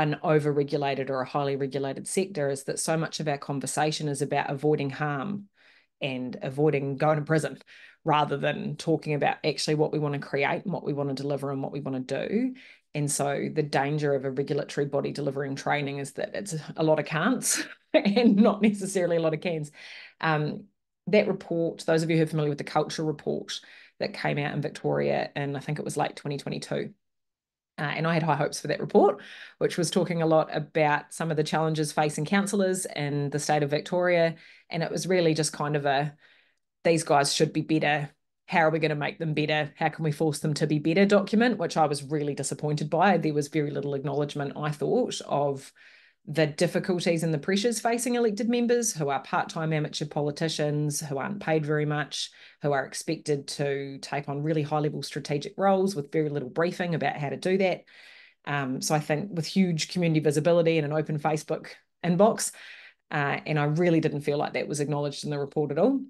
an over-regulated or a highly regulated sector is that so much of our conversation is about avoiding harm and avoiding going to prison rather than talking about actually what we want to create and what we want to deliver and what we want to do. And so the danger of a regulatory body delivering training is that it's a lot of can'ts and not necessarily a lot of cans. Um, that report, those of you who are familiar with the culture report that came out in Victoria, and I think it was late 2022, uh, and I had high hopes for that report, which was talking a lot about some of the challenges facing councillors and the state of Victoria. And it was really just kind of a these guys should be better. How are we going to make them better? How can we force them to be better document, which I was really disappointed by. There was very little acknowledgement, I thought, of the difficulties and the pressures facing elected members who are part time amateur politicians, who aren't paid very much, who are expected to take on really high level strategic roles with very little briefing about how to do that. Um, so I think with huge community visibility and an open Facebook inbox, uh, and I really didn't feel like that was acknowledged in the report at all.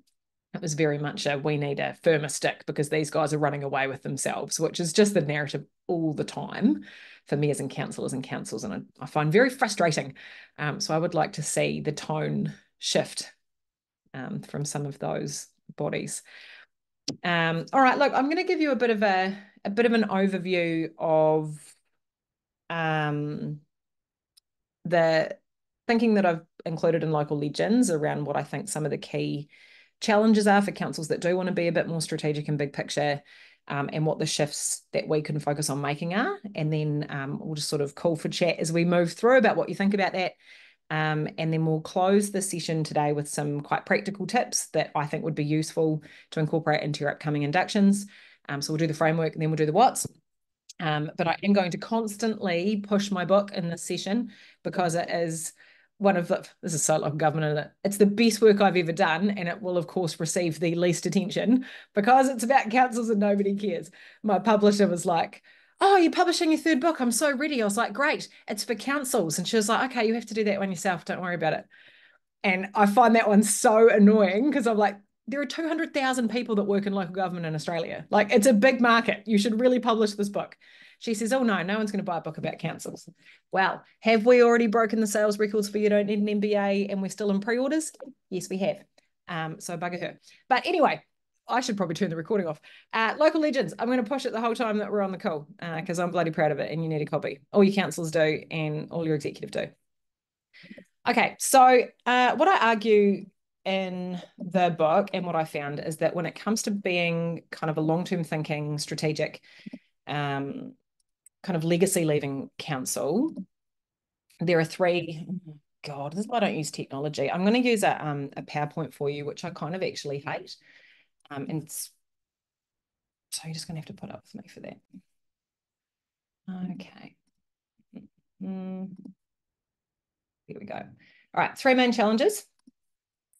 It was very much a we need a firmer stick because these guys are running away with themselves, which is just the narrative all the time for me as in councillors and councils, and I, I find very frustrating. Um, so I would like to see the tone shift um, from some of those bodies. Um, all right, look, I'm going to give you a bit of a a bit of an overview of um, the thinking that I've included in local legends around what I think some of the key challenges are for councils that do want to be a bit more strategic and big picture um, and what the shifts that we can focus on making are. And then um, we'll just sort of call for chat as we move through about what you think about that. Um, and then we'll close the session today with some quite practical tips that I think would be useful to incorporate into your upcoming inductions. Um, so we'll do the framework and then we'll do the what's. Um, but I am going to constantly push my book in this session because it is one of the, this is so local government, it? It's the best work I've ever done, and it will, of course, receive the least attention because it's about councils and nobody cares. My publisher was like, Oh, you're publishing your third book. I'm so ready. I was like, Great, it's for councils. And she was like, Okay, you have to do that one yourself. Don't worry about it. And I find that one so annoying because I'm like, there are 200,000 people that work in local government in Australia. Like, it's a big market. You should really publish this book. She says, Oh, no, no one's going to buy a book about councils. Well, have we already broken the sales records for You Don't Need an MBA and we're still in pre orders? Yes, we have. Um, so bugger her. But anyway, I should probably turn the recording off. Uh, local legends. I'm going to push it the whole time that we're on the call because uh, I'm bloody proud of it and you need a copy. All your councils do and all your executive do. Okay, so uh, what I argue in the book and what I found is that when it comes to being kind of a long term thinking, strategic, um, kind of legacy leaving council, there are three. Oh God, this is why I don't use technology. I'm going to use a, um, a PowerPoint for you, which I kind of actually hate. Um, and so you're just going to have to put up with me for that. Okay. Mm. Here we go. All right, three main challenges.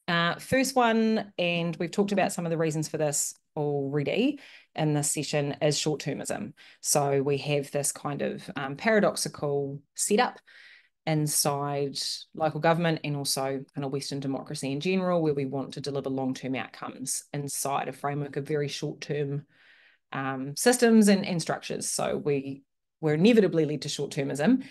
Uh, first one, and we've talked about some of the reasons for this already, in this session is short termism. So we have this kind of um, paradoxical setup inside local government and also kind of Western democracy in general, where we want to deliver long term outcomes inside a framework of very short term um, systems and, and structures. So we we're inevitably led to short termism.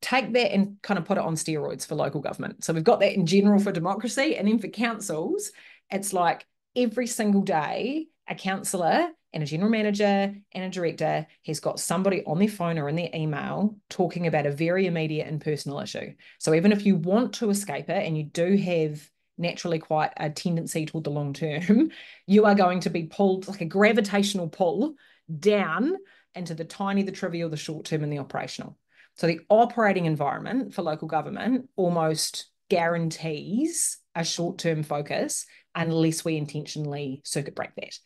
Take that and kind of put it on steroids for local government. So we've got that in general for democracy, and then for councils, it's like every single day a councillor and a general manager and a director has got somebody on their phone or in their email talking about a very immediate and personal issue. So even if you want to escape it and you do have naturally quite a tendency toward the long term, you are going to be pulled like a gravitational pull down into the tiny, the trivial, the short term, and the operational. So the operating environment for local government almost guarantees a short term focus unless we intentionally circuit break that.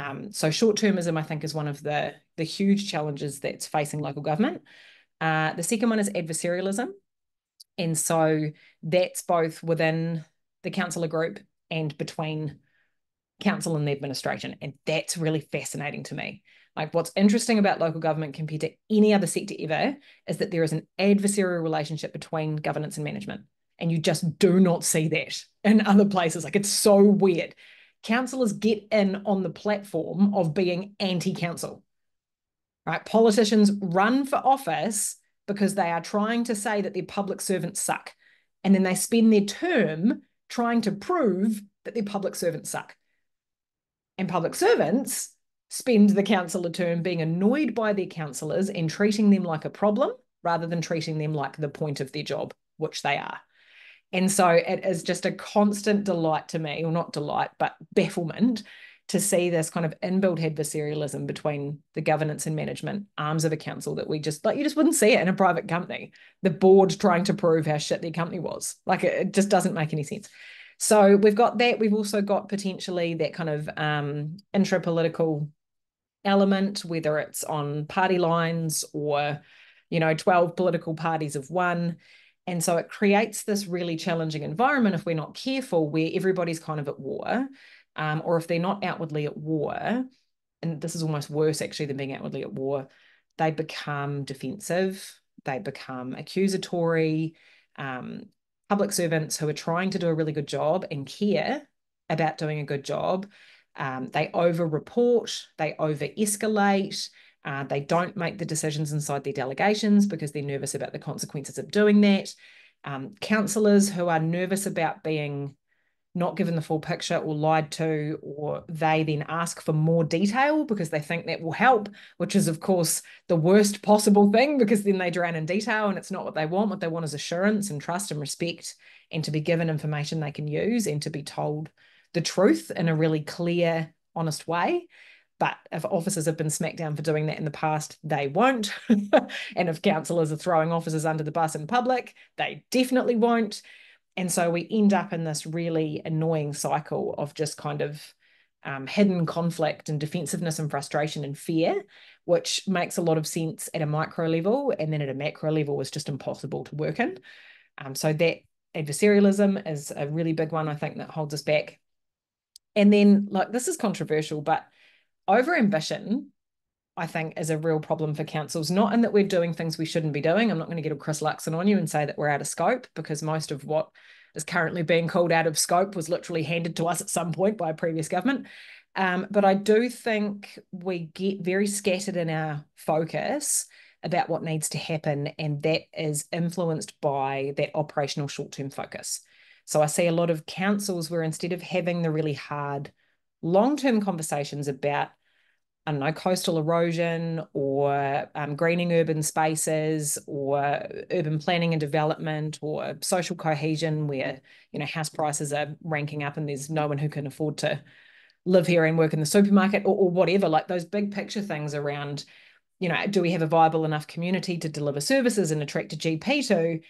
Um, so short-termism, I think, is one of the, the huge challenges that's facing local government. Uh, the second one is adversarialism. And so that's both within the councillor group and between council and the administration. And that's really fascinating to me. Like what's interesting about local government compared to any other sector ever is that there is an adversarial relationship between governance and management. And you just do not see that in other places. Like it's so weird councillors get in on the platform of being anti council, right? Politicians run for office because they are trying to say that their public servants suck. And then they spend their term trying to prove that their public servants suck. And public servants spend the councillor term being annoyed by their councillors and treating them like a problem rather than treating them like the point of their job, which they are. And so it is just a constant delight to me, or not delight, but bafflement to see this kind of inbuilt adversarialism between the governance and management arms of a council that we just like you just wouldn't see it in a private company. The board trying to prove how shit their company was. Like it, it just doesn't make any sense. So we've got that. We've also got potentially that kind of um intra-political element, whether it's on party lines or, you know, 12 political parties of one. And so it creates this really challenging environment if we're not careful, where everybody's kind of at war, um, or if they're not outwardly at war, and this is almost worse actually than being outwardly at war, they become defensive, they become accusatory. Um, public servants who are trying to do a really good job and care about doing a good job, um, they over report, they over escalate, uh, they don't make the decisions inside their delegations because they're nervous about the consequences of doing that. Um, counselors who are nervous about being not given the full picture or lied to, or they then ask for more detail because they think that will help, which is, of course, the worst possible thing because then they drown in detail and it's not what they want. What they want is assurance and trust and respect and to be given information they can use and to be told the truth in a really clear, honest way. But if officers have been smacked down for doing that in the past, they won't. and if councillors are throwing officers under the bus in public, they definitely won't. And so we end up in this really annoying cycle of just kind of um, hidden conflict and defensiveness and frustration and fear, which makes a lot of sense at a micro level. And then at a macro level is just impossible to work in. Um, so that adversarialism is a really big one, I think, that holds us back. And then, like, this is controversial, but Overambition, I think, is a real problem for councils. Not in that we're doing things we shouldn't be doing. I'm not going to get a Chris Luxon on you and say that we're out of scope because most of what is currently being called out of scope was literally handed to us at some point by a previous government. Um, but I do think we get very scattered in our focus about what needs to happen, and that is influenced by that operational short term focus. So I see a lot of councils where instead of having the really hard long term conversations about don't know, coastal erosion or um, greening urban spaces or urban planning and development or social cohesion where, you know, house prices are ranking up and there's no one who can afford to live here and work in the supermarket or, or whatever, like those big picture things around, you know, do we have a viable enough community to deliver services and attract a GP to?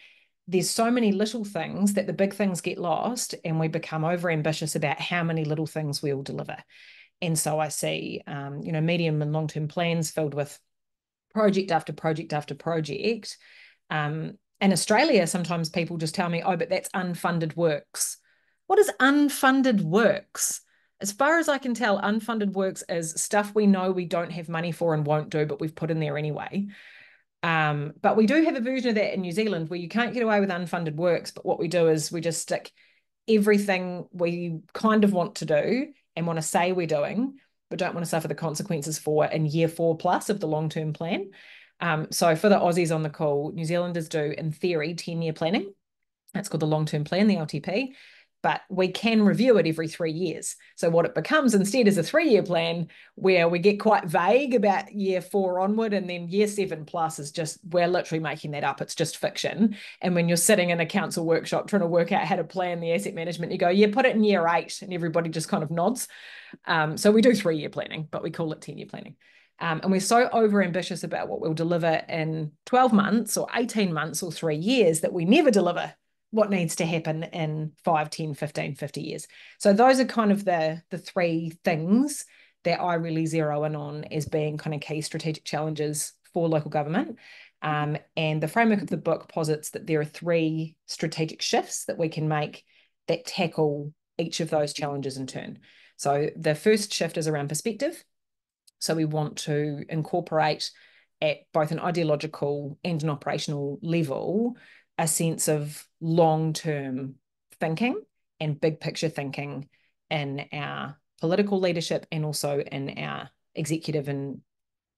There's so many little things that the big things get lost and we become overambitious about how many little things we'll deliver. And so I see, um, you know, medium and long term plans filled with project after project after project. Um, in Australia, sometimes people just tell me, oh, but that's unfunded works. What is unfunded works? As far as I can tell, unfunded works is stuff we know we don't have money for and won't do, but we've put in there anyway. Um, but we do have a version of that in New Zealand where you can't get away with unfunded works. But what we do is we just stick everything we kind of want to do and want to say we're doing, but don't want to suffer the consequences for in year four plus of the long term plan. Um, so for the Aussies on the call, New Zealanders do, in theory, 10 year planning. That's called the long term plan, the LTP but we can review it every three years. So what it becomes instead is a three-year plan where we get quite vague about year four onward, and then year seven plus is just we're literally making that up. It's just fiction. And when you're sitting in a council workshop trying to work out how to plan the asset management, you go, yeah, put it in year eight, and everybody just kind of nods. Um, so we do three-year planning, but we call it ten-year planning. Um, and we're so overambitious about what we'll deliver in 12 months or 18 months or three years that we never deliver what needs to happen in 5 10 15 50 years so those are kind of the the three things that i really zero in on as being kind of key strategic challenges for local government um, and the framework of the book posits that there are three strategic shifts that we can make that tackle each of those challenges in turn so the first shift is around perspective so we want to incorporate at both an ideological and an operational level a sense of long term thinking and big picture thinking in our political leadership and also in our executive and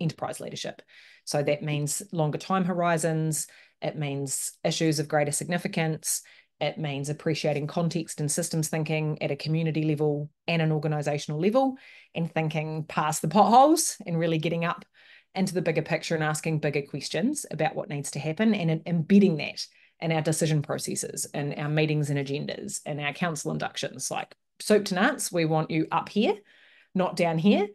enterprise leadership. So that means longer time horizons, it means issues of greater significance, it means appreciating context and systems thinking at a community level and an organizational level, and thinking past the potholes and really getting up into the bigger picture and asking bigger questions about what needs to happen and embedding that and our decision processes and our meetings and agendas and our council inductions. Like soap to nuts, we want you up here, not down here.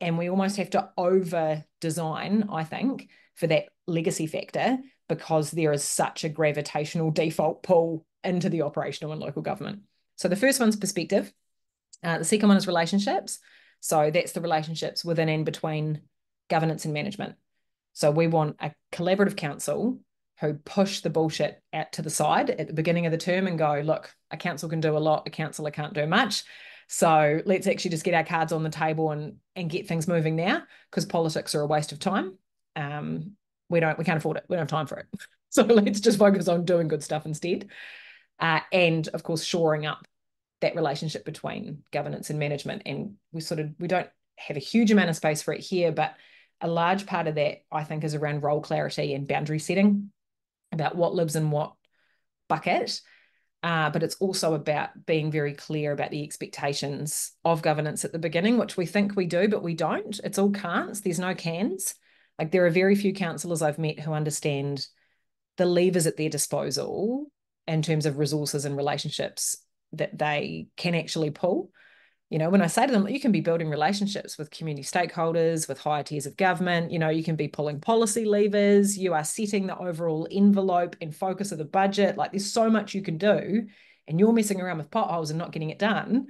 And we almost have to over design, I think, for that legacy factor because there is such a gravitational default pull into the operational and local government. So the first one's perspective. Uh, the second one is relationships. So that's the relationships within and between governance and management. So we want a collaborative council who push the bullshit at, to the side at the beginning of the term and go, look, a council can do a lot, a councillor can't do much. So let's actually just get our cards on the table and and get things moving now because politics are a waste of time. Um, we don't we can't afford it. We don't have time for it. So let's just focus on doing good stuff instead. Uh, and of course, shoring up that relationship between governance and management. And we sort of we don't have a huge amount of space for it here, but a large part of that I think is around role clarity and boundary setting about what lives in what bucket. Uh, but it's also about being very clear about the expectations of governance at the beginning, which we think we do, but we don't. It's all can'ts. There's no cans. Like there are very few councillors I've met who understand the levers at their disposal in terms of resources and relationships that they can actually pull you know, when I say to them, you can be building relationships with community stakeholders, with higher tiers of government, you know, you can be pulling policy levers, you are setting the overall envelope and focus of the budget. Like there's so much you can do, and you're messing around with potholes and not getting it done.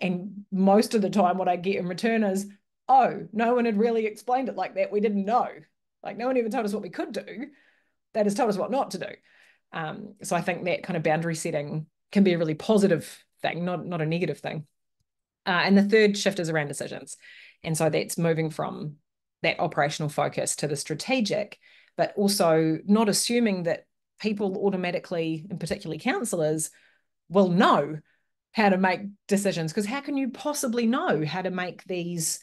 And most of the time, what I get in return is, oh, no one had really explained it like that. We didn't know. Like no one even told us what we could do. They just told us what not to do. Um, so I think that kind of boundary setting can be a really positive thing, not not a negative thing. Uh, and the third shift is around decisions. And so that's moving from that operational focus to the strategic, but also not assuming that people automatically, and particularly counselors, will know how to make decisions. Because how can you possibly know how to make these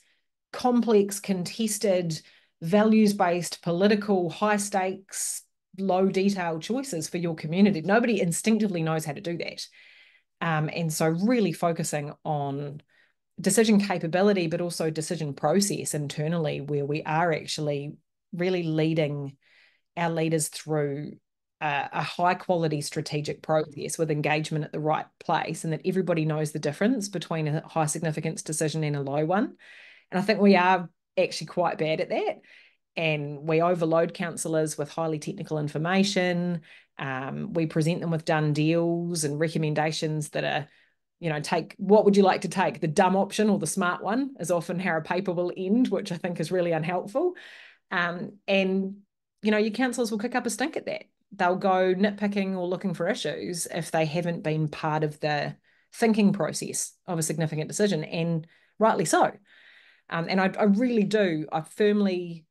complex, contested, values based, political, high stakes, low detail choices for your community? Nobody instinctively knows how to do that. Um, and so, really focusing on decision capability, but also decision process internally, where we are actually really leading our leaders through a, a high quality strategic process with engagement at the right place, and that everybody knows the difference between a high significance decision and a low one. And I think we are actually quite bad at that. And we overload counsellors with highly technical information. Um, we present them with done deals and recommendations that are you know, take what would you like to take? The dumb option or the smart one is often how a paper will end, which I think is really unhelpful. Um, and, you know, your councillors will kick up a stink at that. They'll go nitpicking or looking for issues if they haven't been part of the thinking process of a significant decision, and rightly so. Um, and I, I, really do, I firmly,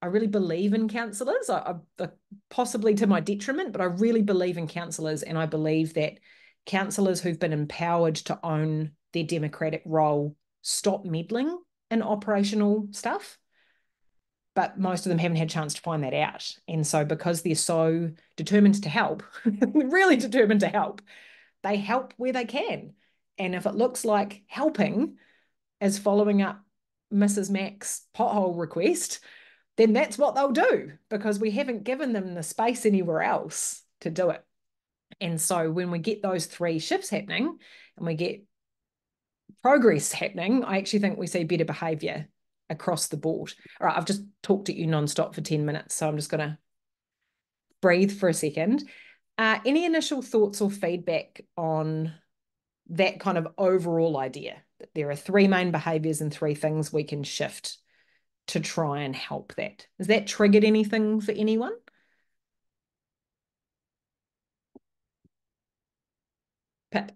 I really believe in councillors, I, I, possibly to my detriment, but I really believe in councillors and I believe that councillors who've been empowered to own their democratic role stop meddling in operational stuff but most of them haven't had a chance to find that out and so because they're so determined to help really determined to help they help where they can and if it looks like helping is following up mrs mack's pothole request then that's what they'll do because we haven't given them the space anywhere else to do it and so when we get those three shifts happening and we get progress happening, I actually think we see better behavior across the board. All right, I've just talked at you nonstop for 10 minutes, so I'm just going to breathe for a second. Uh, any initial thoughts or feedback on that kind of overall idea that there are three main behaviors and three things we can shift to try and help that? Has that triggered anything for anyone? Pip.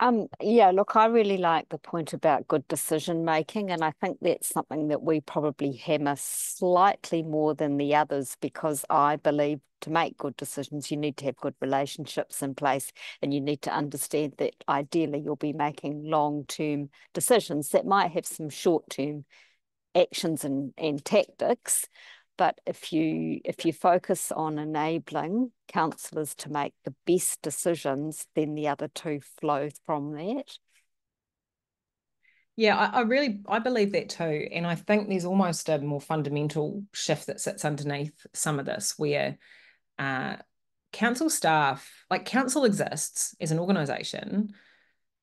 Um, yeah, look, I really like the point about good decision making, and I think that's something that we probably hammer slightly more than the others because I believe to make good decisions, you need to have good relationships in place and you need to understand that ideally you'll be making long term decisions that might have some short term actions and, and tactics, but if you if you focus on enabling councillors to make the best decisions, then the other two flow from that. Yeah, I, I, really I believe that too, and I think there's almost a more fundamental shift that sits underneath some of this, where uh, council staff, like council, exists as an organisation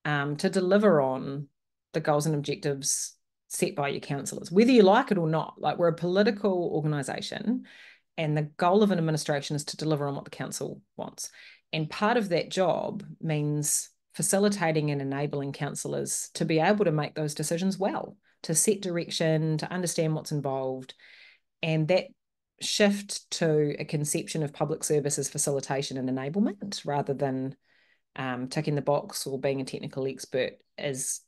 um, to deliver on the goals and objectives set by your councillors, whether you like it or not. Like we're a political organisation, and the goal of an administration is to deliver on what the council wants. And part of that job means facilitating and enabling councillors to be able to make those decisions well, to set direction, to understand what's involved. And that shift to a conception of public services facilitation and enablement rather than um, ticking the box or being a technical expert is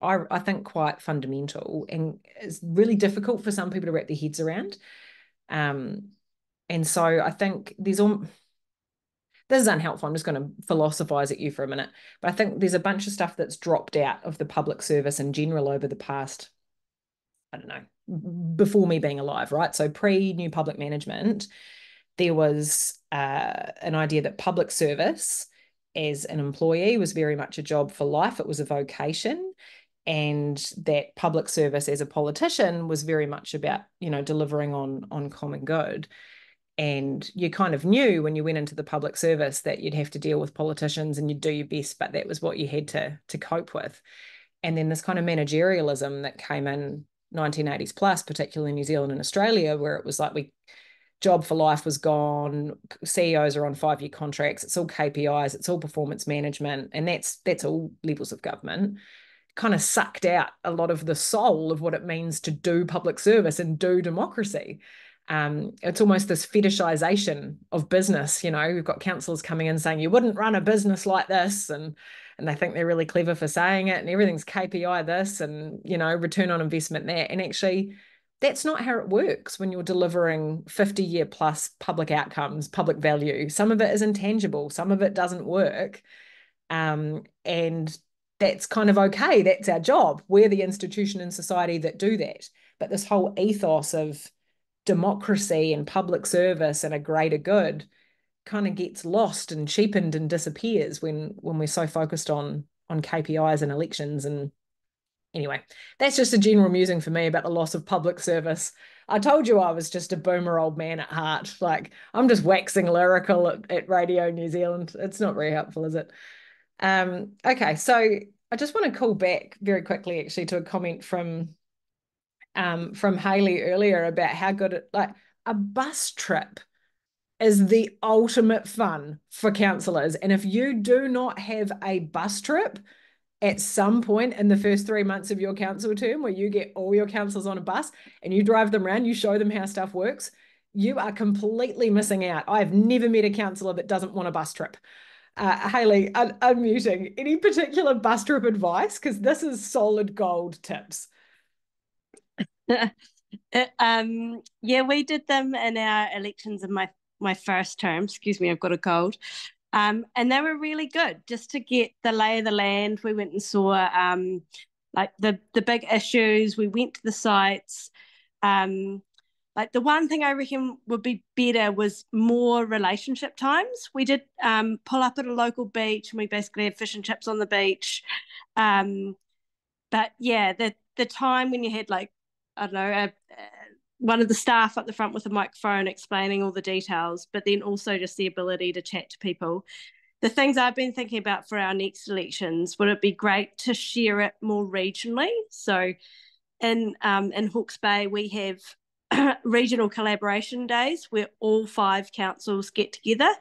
I, I think quite fundamental and it's really difficult for some people to wrap their heads around. Um, and so I think there's all this is unhelpful. I'm just going to philosophize at you for a minute. But I think there's a bunch of stuff that's dropped out of the public service in general over the past, I don't know, before me being alive, right? So pre new public management, there was uh, an idea that public service as an employee was very much a job for life, it was a vocation and that public service as a politician was very much about you know delivering on on common good and you kind of knew when you went into the public service that you'd have to deal with politicians and you'd do your best but that was what you had to to cope with and then this kind of managerialism that came in 1980s plus particularly in New Zealand and Australia where it was like we job for life was gone CEOs are on 5 year contracts it's all KPIs it's all performance management and that's that's all levels of government kind of sucked out a lot of the soul of what it means to do public service and do democracy. Um, it's almost this fetishization of business. You know, we've got councillors coming in saying you wouldn't run a business like this, and and they think they're really clever for saying it, and everything's KPI this, and you know, return on investment that, and actually. That's not how it works when you're delivering 50 year plus public outcomes, public value. Some of it is intangible, some of it doesn't work. Um, and that's kind of okay. That's our job. We're the institution in society that do that. But this whole ethos of democracy and public service and a greater good kind of gets lost and cheapened and disappears when when we're so focused on on KPIs and elections and anyway that's just a general musing for me about the loss of public service I told you I was just a boomer old man at heart like I'm just waxing lyrical at, at Radio New Zealand it's not very helpful is it um, okay, so I just want to call back very quickly, actually, to a comment from um, from Haley earlier about how good it, like a bus trip is the ultimate fun for counsellors, and if you do not have a bus trip at some point in the first three months of your council term, where you get all your councillors on a bus and you drive them around, you show them how stuff works, you are completely missing out. I've never met a councillor that doesn't want a bus trip uh, Haley, un- unmuting. Any particular bathroom advice? Because this is solid gold tips. Uh, um, yeah, we did them in our elections in my my first term. Excuse me, I've got a cold. Um, and they were really good just to get the lay of the land. We went and saw um, like the the big issues. We went to the sites. Um, like the one thing I reckon would be better was more relationship times. We did um, pull up at a local beach and we basically had fish and chips on the beach. Um, but yeah, the the time when you had like I don't know a, a, one of the staff at the front with a microphone explaining all the details, but then also just the ability to chat to people. The things I've been thinking about for our next elections would it be great to share it more regionally? So in um, in Hawke's Bay, we have regional collaboration days where all five councils get together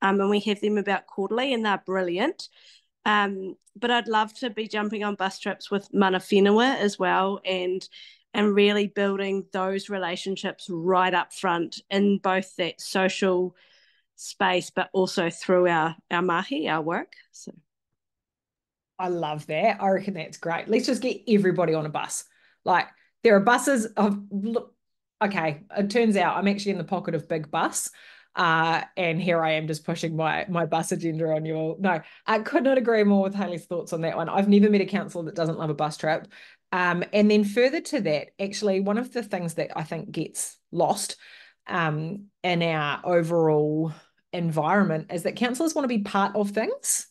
um, and we have them about quarterly and they're brilliant. Um, but I'd love to be jumping on bus trips with mana whenua as well and and really building those relationships right up front in both that social space but also through our our mahi our work so I love that I reckon that's great let's just get everybody on a bus like there are buses of okay, it turns out I'm actually in the pocket of big bus. Uh, and here I am just pushing my my bus agenda on you all. No, I could not agree more with Haley's thoughts on that one. I've never met a council that doesn't love a bus trip. Um, and then further to that, actually, one of the things that I think gets lost um, in our overall environment is that councillors want to be part of things.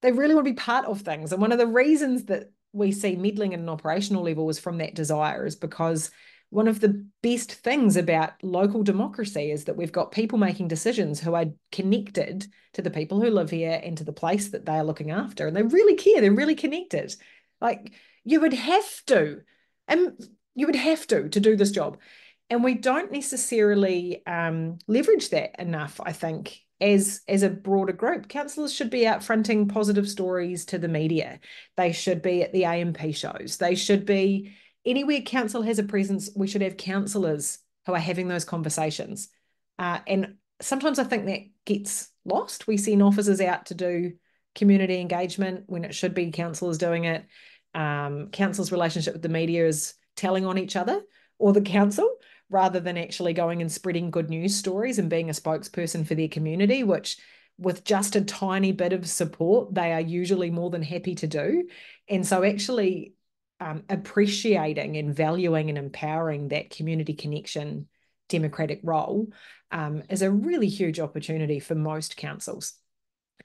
They really want to be part of things. And one of the reasons that we see meddling at an operational level is from that desire is because one of the best things about local democracy is that we've got people making decisions who are connected to the people who live here and to the place that they are looking after. And they really care, they're really connected. Like you would have to, and you would have to to do this job. And we don't necessarily um, leverage that enough, I think, as as a broader group councillors should be out fronting positive stories to the media they should be at the amp shows they should be anywhere council has a presence, we should have councillors who are having those conversations. Uh, and sometimes I think that gets lost. We send officers out to do community engagement when it should be councillors doing it. Um, council's relationship with the media is telling on each other or the council rather than actually going and spreading good news stories and being a spokesperson for their community, which with just a tiny bit of support, they are usually more than happy to do. And so, actually, um, appreciating and valuing and empowering that community connection democratic role um, is a really huge opportunity for most councils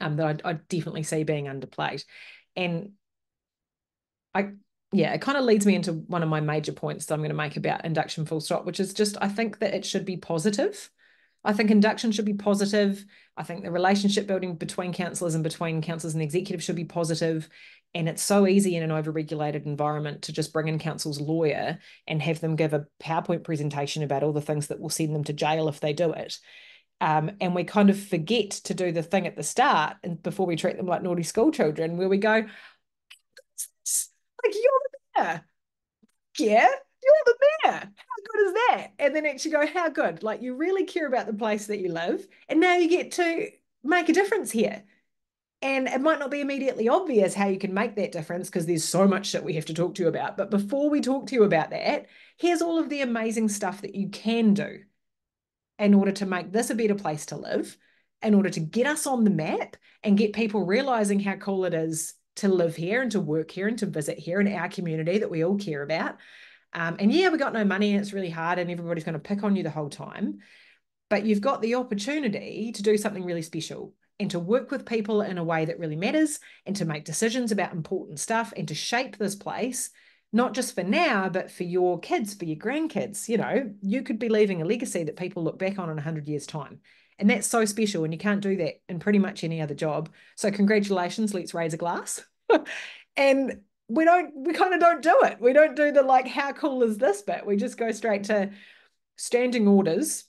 um, that I, I definitely see being underplayed. And I, yeah, it kind of leads me into one of my major points that I'm going to make about induction full stop, which is just I think that it should be positive. I think induction should be positive. I think the relationship building between councillors and between councillors and the executive should be positive. And it's so easy in an over-regulated environment to just bring in council's lawyer and have them give a PowerPoint presentation about all the things that will send them to jail if they do it. Um, and we kind of forget to do the thing at the start and before we treat them like naughty school children, where we go, like you're mayor. Yeah, you're the mayor. How good is that? And then actually go, how good? Like you really care about the place that you live. And now you get to make a difference here. And it might not be immediately obvious how you can make that difference because there's so much that we have to talk to you about. But before we talk to you about that, here's all of the amazing stuff that you can do in order to make this a better place to live, in order to get us on the map and get people realizing how cool it is to live here and to work here and to visit here in our community that we all care about. Um, and yeah, we got no money and it's really hard and everybody's going to pick on you the whole time. But you've got the opportunity to do something really special and to work with people in a way that really matters and to make decisions about important stuff and to shape this place, not just for now, but for your kids, for your grandkids. You know, you could be leaving a legacy that people look back on in 100 years' time. And that's so special. And you can't do that in pretty much any other job. So, congratulations. Let's raise a glass. and we don't we kind of don't do it we don't do the like how cool is this bit we just go straight to standing orders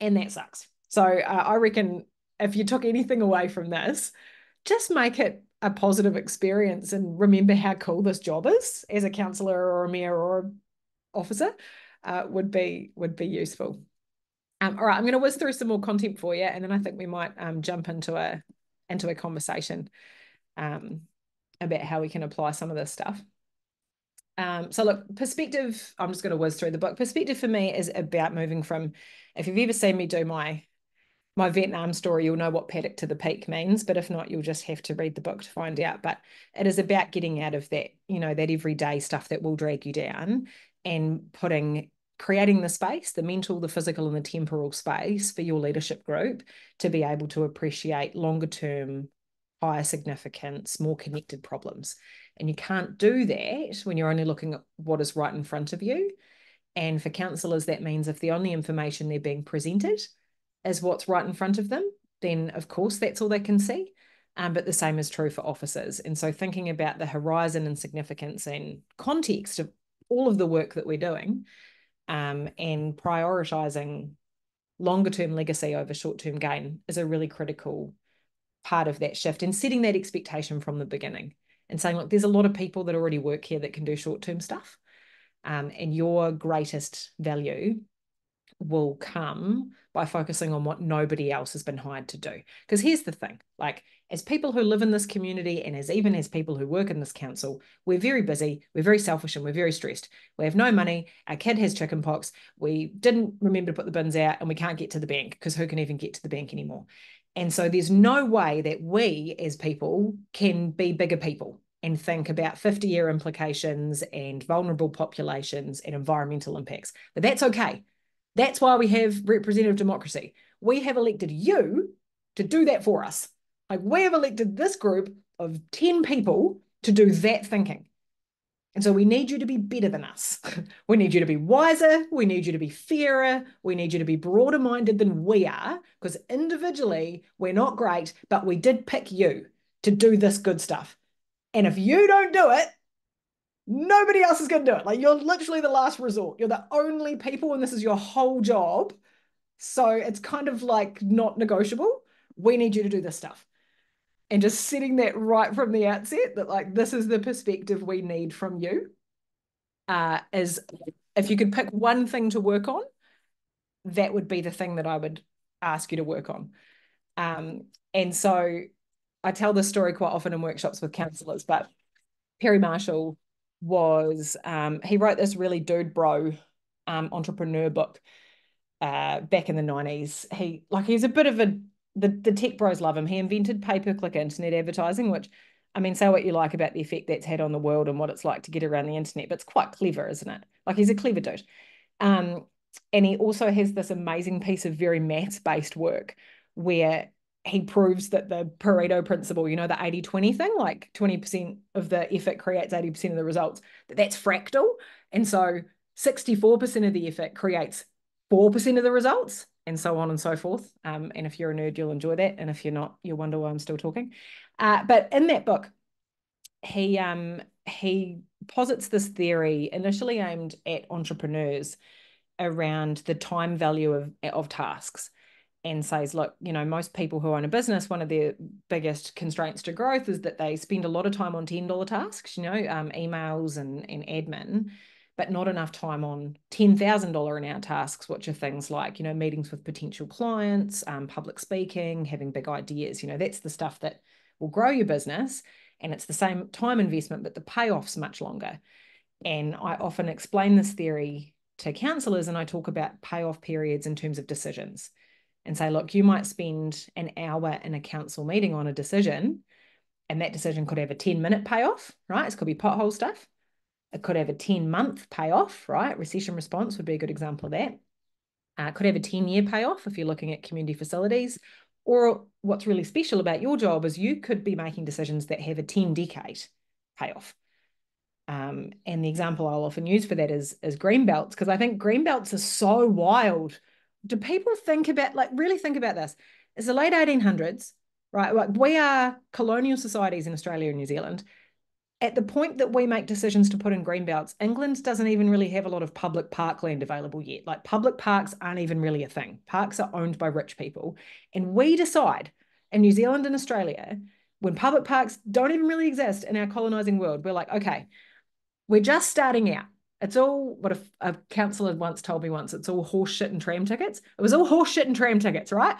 and that sucks so uh, i reckon if you took anything away from this just make it a positive experience and remember how cool this job is as a counselor or a mayor or an officer uh, would be would be useful um, all right i'm going to whiz through some more content for you and then i think we might um, jump into a into a conversation um, about how we can apply some of this stuff. Um, so look, perspective, I'm just going to whiz through the book. Perspective for me is about moving from, if you've ever seen me do my my Vietnam story, you'll know what paddock to the peak means, but if not, you'll just have to read the book to find out. But it is about getting out of that, you know, that everyday stuff that will drag you down and putting creating the space, the mental, the physical, and the temporal space for your leadership group to be able to appreciate longer term higher significance, more connected problems. And you can't do that when you're only looking at what is right in front of you. And for counsellors, that means if the only information they're being presented is what's right in front of them, then of course that's all they can see. Um, but the same is true for officers. And so thinking about the horizon and significance and context of all of the work that we're doing um, and prioritizing longer term legacy over short term gain is a really critical part of that shift and setting that expectation from the beginning and saying, look, there's a lot of people that already work here that can do short term stuff. Um, and your greatest value will come by focusing on what nobody else has been hired to do. Because here's the thing like, as people who live in this community and as even as people who work in this council, we're very busy, we're very selfish, and we're very stressed. We have no money, our kid has chickenpox, we didn't remember to put the bins out, and we can't get to the bank because who can even get to the bank anymore? And so there's no way that we as people can be bigger people and think about 50 year implications and vulnerable populations and environmental impacts. But that's okay. That's why we have representative democracy. We have elected you to do that for us. Like we have elected this group of 10 people to do that thinking. And so we need you to be better than us. we need you to be wiser. We need you to be fairer. We need you to be broader minded than we are, because individually we're not great, but we did pick you to do this good stuff. And if you don't do it, nobody else is going to do it. Like you're literally the last resort. You're the only people, and this is your whole job. So it's kind of like not negotiable. We need you to do this stuff and just setting that right from the outset that like this is the perspective we need from you uh is if you could pick one thing to work on that would be the thing that i would ask you to work on um and so i tell this story quite often in workshops with counselors but perry marshall was um he wrote this really dude bro um entrepreneur book uh back in the 90s he like he's a bit of a the, the tech bros love him. He invented pay per click internet advertising, which, I mean, say what you like about the effect that's had on the world and what it's like to get around the internet, but it's quite clever, isn't it? Like, he's a clever dude. Um, and he also has this amazing piece of very maths based work where he proves that the Pareto principle, you know, the 80 20 thing, like 20% of the effort creates 80% of the results, that that's fractal. And so 64% of the effort creates 4% of the results and so on and so forth. Um, and if you're a nerd, you'll enjoy that. And if you're not, you'll wonder why I'm still talking. Uh, but in that book, he um, he posits this theory initially aimed at entrepreneurs around the time value of of tasks and says look you know most people who own a business one of their biggest constraints to growth is that they spend a lot of time on $10 tasks you know um, emails and, and admin but not enough time on $10,000 an hour tasks, which are things like, you know, meetings with potential clients, um, public speaking, having big ideas. You know, that's the stuff that will grow your business. And it's the same time investment, but the payoff's much longer. And I often explain this theory to counselors and I talk about payoff periods in terms of decisions and say, look, you might spend an hour in a council meeting on a decision, and that decision could have a 10 minute payoff, right? It could be pothole stuff. It could have a 10 month payoff, right? Recession response would be a good example of that. Uh, could have a 10 year payoff if you're looking at community facilities. Or what's really special about your job is you could be making decisions that have a 10 decade payoff. Um, and the example I'll often use for that is, is green belts, because I think green belts are so wild. Do people think about, like, really think about this? It's the late 1800s, right? Like, we are colonial societies in Australia and New Zealand at the point that we make decisions to put in green belts, England doesn't even really have a lot of public parkland available yet. Like public parks aren't even really a thing. Parks are owned by rich people. And we decide in New Zealand and Australia, when public parks don't even really exist in our colonizing world, we're like, okay, we're just starting out. It's all what a, a councillor once told me once, it's all horse shit and tram tickets. It was all horse shit and tram tickets, right?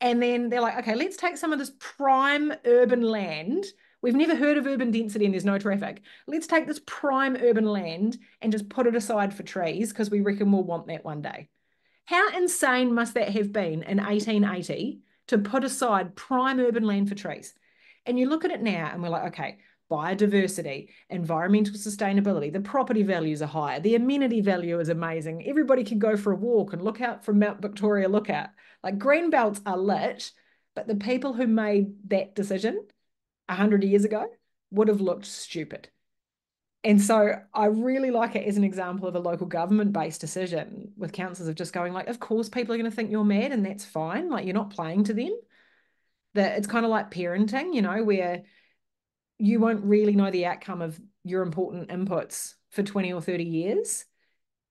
And then they're like, okay, let's take some of this prime urban land We've never heard of urban density and there's no traffic. Let's take this prime urban land and just put it aside for trees because we reckon we'll want that one day. How insane must that have been in 1880 to put aside prime urban land for trees? And you look at it now and we're like, okay, biodiversity, environmental sustainability, the property values are higher, the amenity value is amazing. Everybody can go for a walk and look out from Mount Victoria Lookout. Like green belts are lit, but the people who made that decision 100 years ago would have looked stupid. And so I really like it as an example of a local government based decision with councils of just going like, of course people are going to think you're mad and that's fine. Like you're not playing to them. That it's kind of like parenting, you know, where you won't really know the outcome of your important inputs for 20 or 30 years.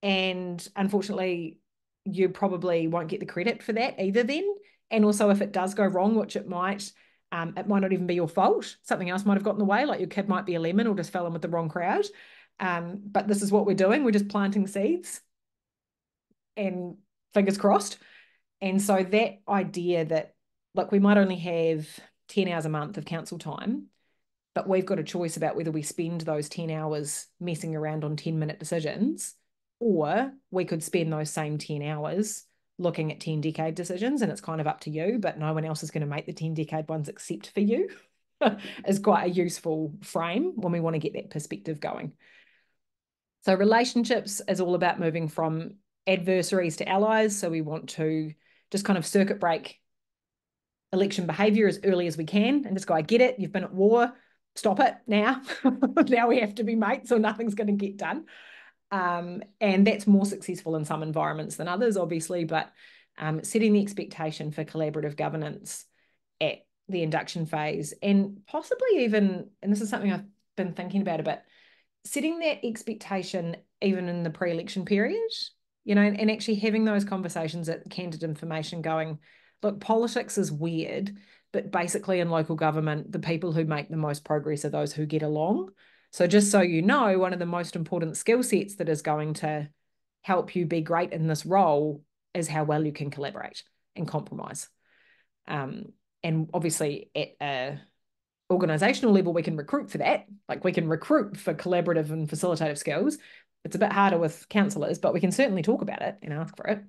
And unfortunately, you probably won't get the credit for that either then. And also if it does go wrong, which it might, um, it might not even be your fault. Something else might have got in the way, like your kid might be a lemon or just fell in with the wrong crowd. Um, but this is what we're doing. We're just planting seeds and fingers crossed. And so that idea that, look, we might only have 10 hours a month of council time, but we've got a choice about whether we spend those 10 hours messing around on 10 minute decisions or we could spend those same 10 hours looking at 10 decade decisions and it's kind of up to you but no one else is going to make the 10 decade ones except for you is quite a useful frame when we want to get that perspective going so relationships is all about moving from adversaries to allies so we want to just kind of circuit break election behavior as early as we can and just go i get it you've been at war stop it now now we have to be mates or nothing's going to get done um, and that's more successful in some environments than others, obviously, but um, setting the expectation for collaborative governance at the induction phase and possibly even, and this is something I've been thinking about a bit, setting that expectation even in the pre-election period, you know, and, and actually having those conversations at candid information going, look, politics is weird, but basically in local government, the people who make the most progress are those who get along. So, just so you know, one of the most important skill sets that is going to help you be great in this role is how well you can collaborate and compromise. Um, and obviously, at a organizational level, we can recruit for that. Like we can recruit for collaborative and facilitative skills. It's a bit harder with counselors, but we can certainly talk about it and ask for it.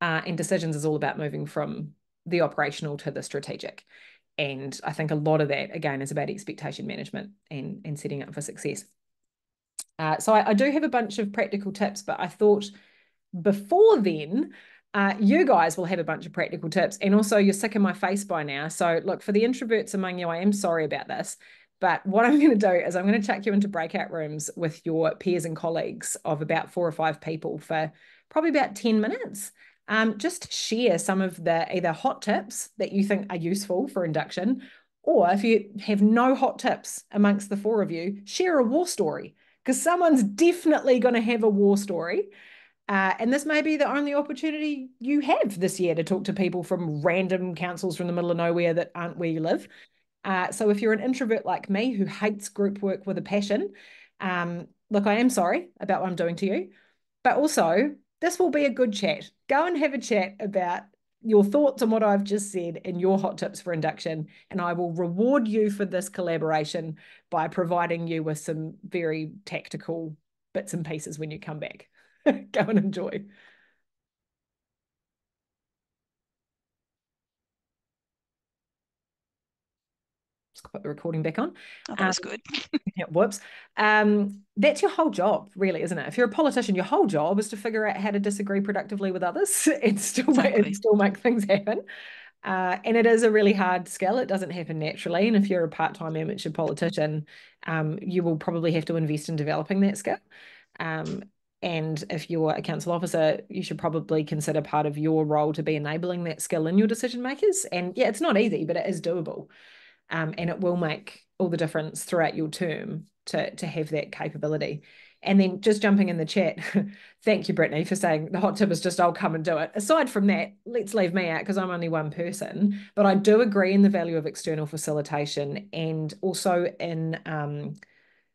Uh, and decisions is all about moving from the operational to the strategic and I think a lot of that again is about expectation management and and setting up for success. Uh, so I, I, do have a bunch of practical tips, but I thought before then. Uh, you guys will have a bunch of practical tips. And also, you're sick of my face by now. So, look, for the introverts among you, I am sorry about this. But what I'm going to do is I'm going to chuck you into breakout rooms with your peers and colleagues of about four or five people for probably about 10 minutes um, just share some of the either hot tips that you think are useful for induction, or if you have no hot tips amongst the four of you, share a war story because someone's definitely going to have a war story. Uh, and this may be the only opportunity you have this year to talk to people from random councils from the middle of nowhere that aren't where you live. Uh, so if you're an introvert like me who hates group work with a passion, um, look, I am sorry about what I'm doing to you. But also, this will be a good chat. Go and have a chat about your thoughts on what I've just said and your hot tips for induction. And I will reward you for this collaboration by providing you with some very tactical bits and pieces when you come back. Go and enjoy. put the recording back on. Oh, that's um, good. yeah, whoops. Um, that's your whole job, really, isn't it? If you're a politician, your whole job is to figure out how to disagree productively with others and still exactly. make, and still make things happen. Uh, and it is a really hard skill. It doesn't happen naturally. And if you're a part-time amateur politician, um, you will probably have to invest in developing that skill. Um, and if you're a council officer, you should probably consider part of your role to be enabling that skill in your decision makers. And yeah, it's not easy, but it is doable um, and it will make all the difference throughout your term to, to have that capability. And then just jumping in the chat, thank you, Brittany, for saying the hot tip is just I'll come and do it. Aside from that, let's leave me out because I'm only one person. But I do agree in the value of external facilitation and also in, um,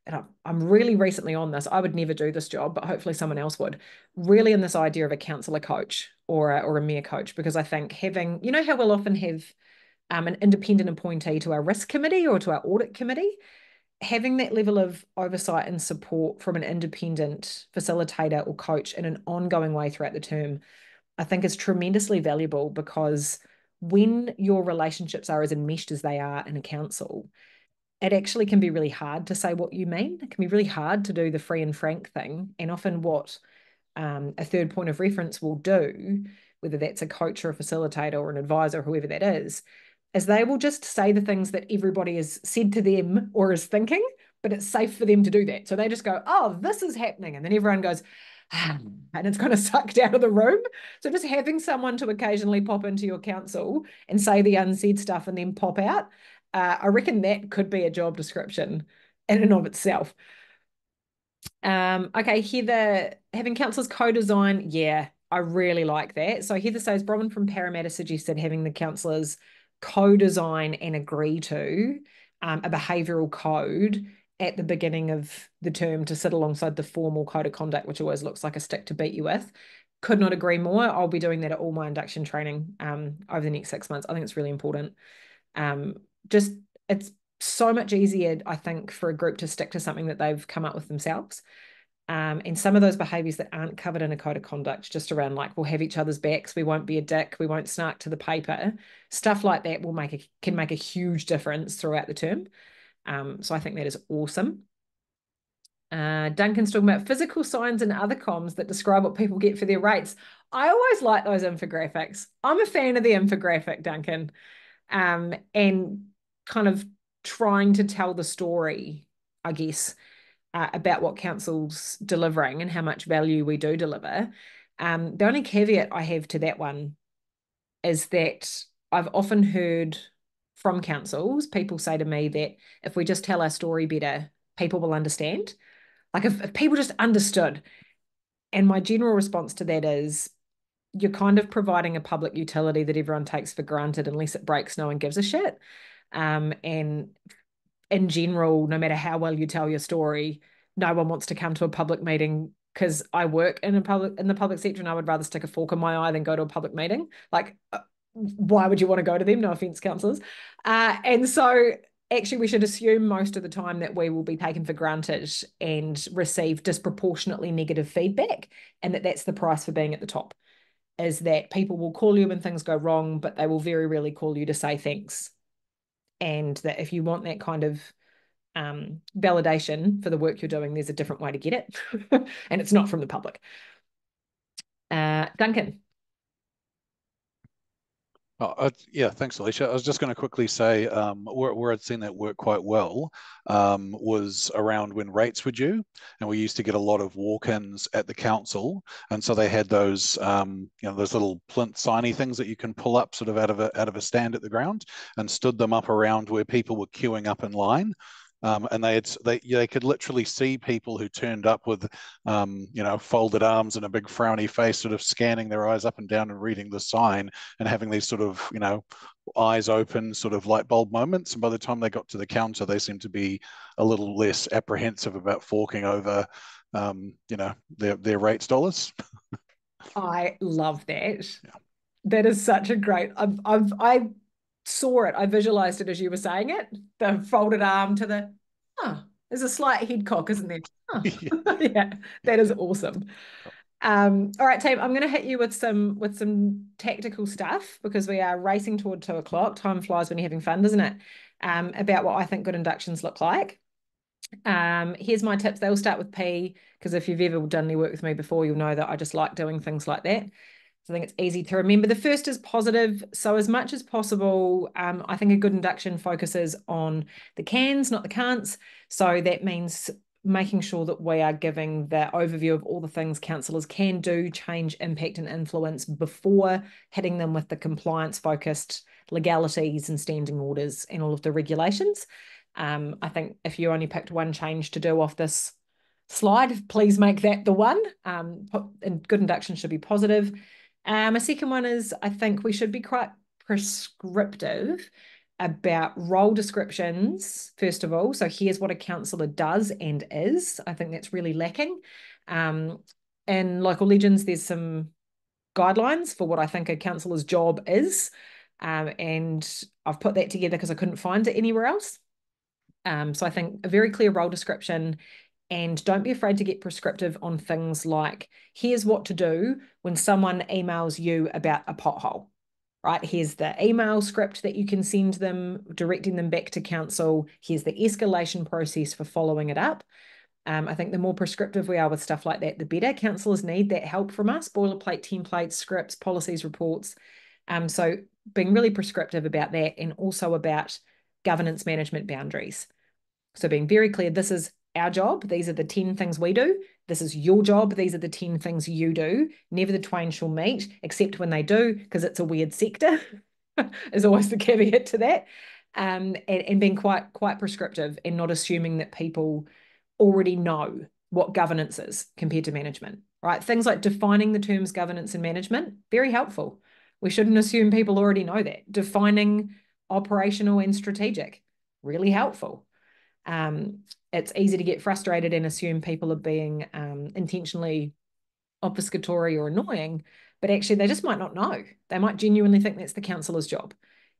and I'm really recently on this. I would never do this job, but hopefully someone else would. Really, in this idea of a counselor coach or a, or a mere coach, because I think having, you know, how we'll often have um, an independent appointee to our risk committee or to our audit committee, having that level of oversight and support from an independent facilitator or coach in an ongoing way throughout the term, I think is tremendously valuable because when your relationships are as enmeshed as they are in a council, it actually can be really hard to say what you mean. It can be really hard to do the free and frank thing. And often, what um, a third point of reference will do, whether that's a coach or a facilitator or an advisor, whoever that is, is they will just say the things that everybody has said to them or is thinking, but it's safe for them to do that. So they just go, oh, this is happening. And then everyone goes, ah, and it's kind of sucked out of the room. So just having someone to occasionally pop into your council and say the unsaid stuff and then pop out, uh, I reckon that could be a job description in and of itself. Um, okay, Heather, having councillors co-design, yeah, I really like that. So Heather says, Bronwyn from Parramatta suggested having the councillors co-design and agree to um, a behavioural code at the beginning of the term to sit alongside the formal code of conduct, which always looks like a stick to beat you with. Could not agree more. I'll be doing that at all my induction training um, over the next six months. I think it's really important. Um, just it's so much easier, I think, for a group to stick to something that they've come up with themselves um, and some of those behaviors that aren't covered in a code of conduct, just around like we'll have each other's backs, we won't be a dick, we won't snark to the paper, stuff like that will make a, can make a huge difference throughout the term. Um, so I think that is awesome. Uh, Duncan's talking about physical signs and other comms that describe what people get for their rates. I always like those infographics. I'm a fan of the infographic, Duncan, um, and kind of trying to tell the story, I guess, uh, about what council's delivering and how much value we do deliver. Um, the only caveat I have to that one is that I've often heard from councils people say to me that if we just tell our story better, people will understand. Like if, if people just understood. And my general response to that is you're kind of providing a public utility that everyone takes for granted unless it breaks, no one gives a shit. Um, and in general, no matter how well you tell your story, no one wants to come to a public meeting because I work in a public in the public sector and I would rather stick a fork in my eye than go to a public meeting. Like, uh, why would you want to go to them? No offense, councillors. Uh, and so actually we should assume most of the time that we will be taken for granted and receive disproportionately negative feedback and that that's the price for being at the top is that people will call you when things go wrong but they will very rarely call you to say thanks and that if you want that kind of um, validation for the work you're doing, there's a different way to get it, and it's not from the public. Uh, Duncan. Oh, uh, yeah, thanks, Alicia. I was just going to quickly say um, where, where, I'd seen that work quite well um, was around when rates were due, and we used to get a lot of walk-ins at the council, and so they had those um, you know those little plinth signy things that you can pull up sort of out of a out of a stand at the ground, and stood them up around where people were queuing up in line um, and they had they they could literally see people who turned up with um, you know folded arms and a big frowny face, sort of scanning their eyes up and down and reading the sign and having these sort of you know eyes open sort of light bulb moments. And by the time they got to the counter, they seemed to be a little less apprehensive about forking over um, you know their their rates dollars. I love that. Yeah. That is such a great. I've I've I saw it. I visualized it as you were saying it. The folded arm to the oh, there's a slight head cock, isn't there? yeah. yeah, that is awesome. Um, all right, team. I'm going to hit you with some with some tactical stuff because we are racing toward two o'clock. Time flies when you're having fun, doesn't it? Um, about what I think good inductions look like. Um, here's my tips. They'll start with P because if you've ever done any work with me before, you'll know that I just like doing things like that. So I think it's easy to remember. The first is positive. So as much as possible, um, I think a good induction focuses on the cans, not the can'ts. So that means making sure that we are giving the overview of all the things councillors can do, change, impact, and influence before hitting them with the compliance focused legalities and standing orders and all of the regulations. Um, I think if you only picked one change to do off this slide, please make that the one. Um, and good induction should be positive. Um, my second one is I think we should be quite prescriptive about role descriptions, first of all. So here's what a counsellor does and is. I think that's really lacking. Um, in local legends, there's some guidelines for what I think a counsellor's job is. Um, and I've put that together because I couldn't find it anywhere else. Um, so I think a very clear role description and don't be afraid to get prescriptive on things like here's what to do when someone emails you about a pothole, right? Here's the email script that you can send them, directing them back to council. Here's the escalation process for following it up. Um, I think the more prescriptive we are with stuff like that, the better. Councillors need that help from us boilerplate, templates, scripts, policies, reports. Um, so being really prescriptive about that and also about governance management boundaries. So being very clear, this is our job. These are the 10 things we do. This is your job. These are the 10 things you do. Never the twain shall meet, except when they do, because it's a weird sector, is always the caveat to that. Um, and, and being quite, quite prescriptive and not assuming that people already know what governance is compared to management, right? Things like defining the terms governance and management, very helpful. We shouldn't assume people already know that. Defining operational and strategic, really helpful um, it's easy to get frustrated and assume people are being um, intentionally obfuscatory or annoying, but actually they just might not know. They might genuinely think that's the counselor's job.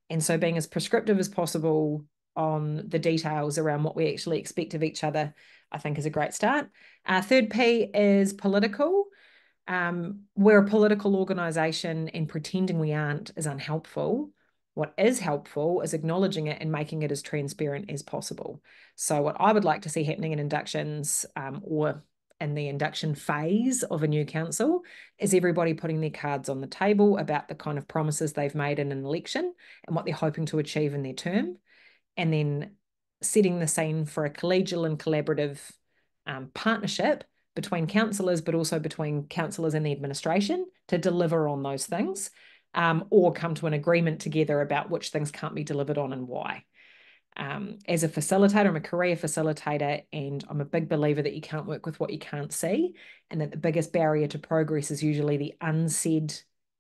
And so being as prescriptive as possible on the details around what we actually expect of each other, I think is a great start. Our uh, third P is political. Um, we're a political organisation and pretending we aren't is unhelpful. What is helpful is acknowledging it and making it as transparent as possible. So, what I would like to see happening in inductions um, or in the induction phase of a new council is everybody putting their cards on the table about the kind of promises they've made in an election and what they're hoping to achieve in their term, and then setting the scene for a collegial and collaborative um, partnership between councillors, but also between councillors and the administration to deliver on those things um, or come to an agreement together about which things can't be delivered on and why. Um, as a facilitator, I'm a career facilitator, and I'm a big believer that you can't work with what you can't see, and that the biggest barrier to progress is usually the unsaid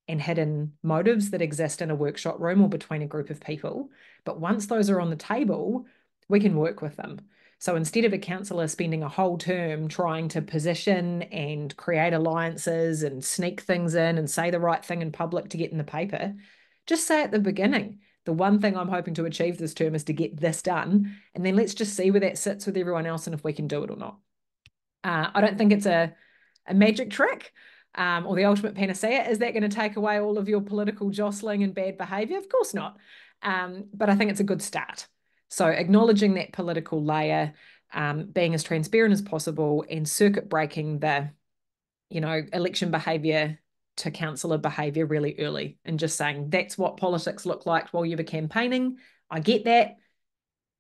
and hidden motives that exist in a workshop room or between a group of people. But once those are on the table, we can work with them. So instead of a councillor spending a whole term trying to position and create alliances and sneak things in and say the right thing in public to get in the paper, just say at the beginning, the one thing I'm hoping to achieve this term is to get this done. And then let's just see where that sits with everyone else and if we can do it or not. Uh, I don't think it's a, a magic trick um, or the ultimate panacea. Is that going to take away all of your political jostling and bad behavior? Of course not. Um, but I think it's a good start. So acknowledging that political layer, um, being as transparent as possible and circuit breaking the, you know, election behaviour to councillor behaviour really early and just saying that's what politics look like while you were campaigning. I get that.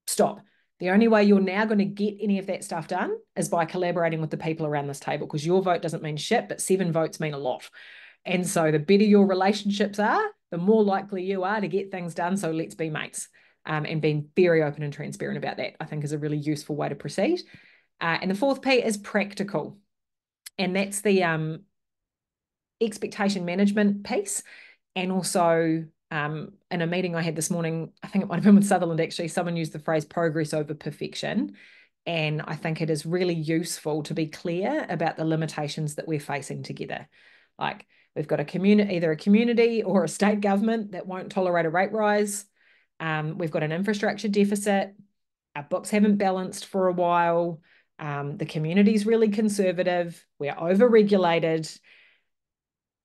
Stop. The only way you're now going to get any of that stuff done is by collaborating with the people around this table because your vote doesn't mean shit, but seven votes mean a lot. And so the better your relationships are, the more likely you are to get things done. So let's be mates um, and being very open and transparent about that, I think is a really useful way to proceed. Uh, and the fourth P is practical. And that's the um, expectation management piece. And also, um, in a meeting I had this morning, I think it might have been with Sutherland actually, someone used the phrase progress over perfection. And I think it is really useful to be clear about the limitations that we're facing together. Like, we've got a community, either a community or a state government that won't tolerate a rate rise um, we've got an infrastructure deficit. Our books haven't balanced for a while. Um, the community's really conservative. We're overregulated.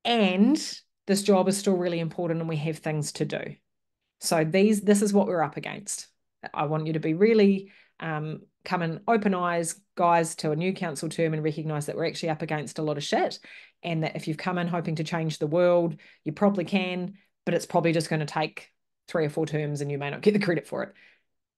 And this job is still really important and we have things to do. So these, this is what we're up against. I want you to be really um, come and open eyes, guys, to a new council term and recognize that we're actually up against a lot of shit. And that if you've come in hoping to change the world, you probably can, but it's probably just going to take three or four terms and you may not get the credit for it.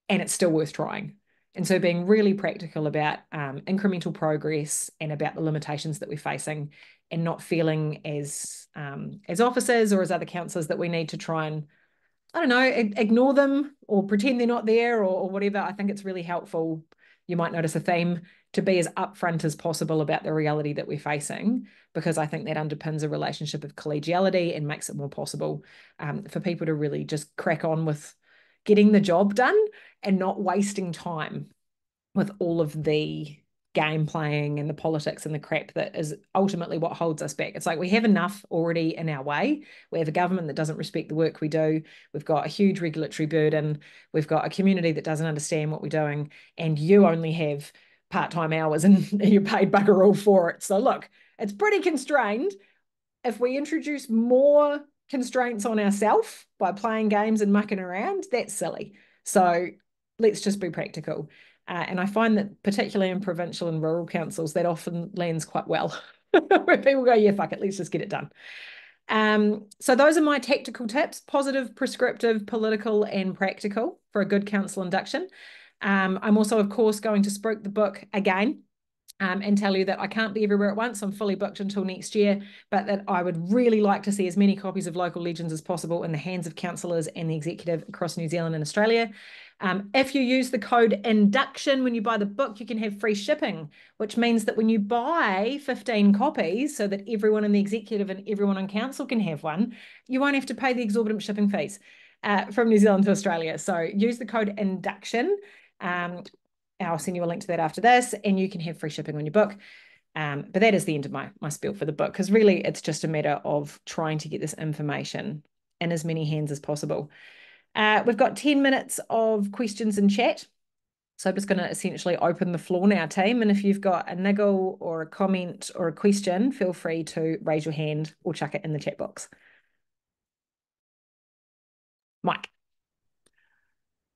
And it's still worth trying. And so being really practical about um, incremental progress and about the limitations that we're facing and not feeling as um, as officers or as other counsellors that we need to try and, I don't know, ignore them or pretend they're not there or, or whatever. I think it's really helpful. You might notice a theme to be as upfront as possible about the reality that we're facing, because I think that underpins a relationship of collegiality and makes it more possible um, for people to really just crack on with getting the job done and not wasting time with all of the game playing and the politics and the crap that is ultimately what holds us back. It's like we have enough already in our way. We have a government that doesn't respect the work we do. We've got a huge regulatory burden. We've got a community that doesn't understand what we're doing. And you only have part time hours and you're paid bugger all for it. So, look, it's pretty constrained. If we introduce more constraints on ourselves by playing games and mucking around, that's silly. So, let's just be practical. Uh, and I find that, particularly in provincial and rural councils, that often lands quite well where people go, yeah, fuck it, let's just get it done. Um, so those are my tactical tips, positive, prescriptive, political, and practical for a good council induction. Um, I'm also, of course, going to spook the Book again um, and tell you that I can't be everywhere at once. I'm fully booked until next year, but that I would really like to see as many copies of local legends as possible in the hands of councillors and the executive across New Zealand and Australia. Um, if you use the code induction when you buy the book, you can have free shipping, which means that when you buy 15 copies so that everyone in the executive and everyone on council can have one, you won't have to pay the exorbitant shipping fees uh, from New Zealand to Australia. So use the code induction. Um, I'll send you a link to that after this, and you can have free shipping on your book. Um, but that is the end of my my spiel for the book, because really it's just a matter of trying to get this information in as many hands as possible. Uh, we've got 10 minutes of questions and chat. So I'm just going to essentially open the floor now, team. And if you've got a niggle or a comment or a question, feel free to raise your hand or chuck it in the chat box. Mike.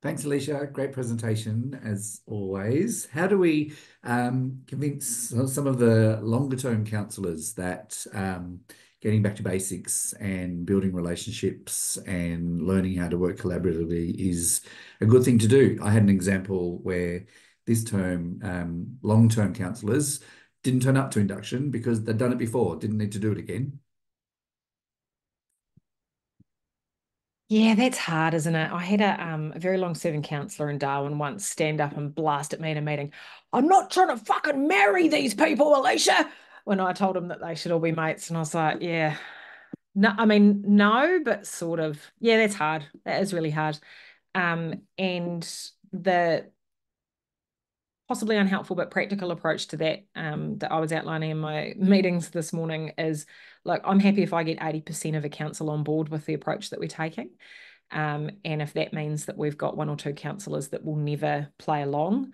Thanks, Alicia. Great presentation as always. How do we um, convince some of the longer term counsellors that um, getting back to basics and building relationships and learning how to work collaboratively is a good thing to do? I had an example where this term um, long term counsellors didn't turn up to induction because they'd done it before, didn't need to do it again. Yeah, that's hard, isn't it? I had a, um, a very long serving counsellor in Darwin once stand up and blast at me in a meeting. I'm not trying to fucking marry these people, Alicia. When I told him that they should all be mates, and I was like, yeah, no, I mean, no, but sort of. Yeah, that's hard. That is really hard. Um, and the possibly unhelpful but practical approach to that um, that I was outlining in my meetings this morning is like I'm happy if I get 80% of a council on board with the approach that we're taking. Um, and if that means that we've got one or two councillors that will never play along,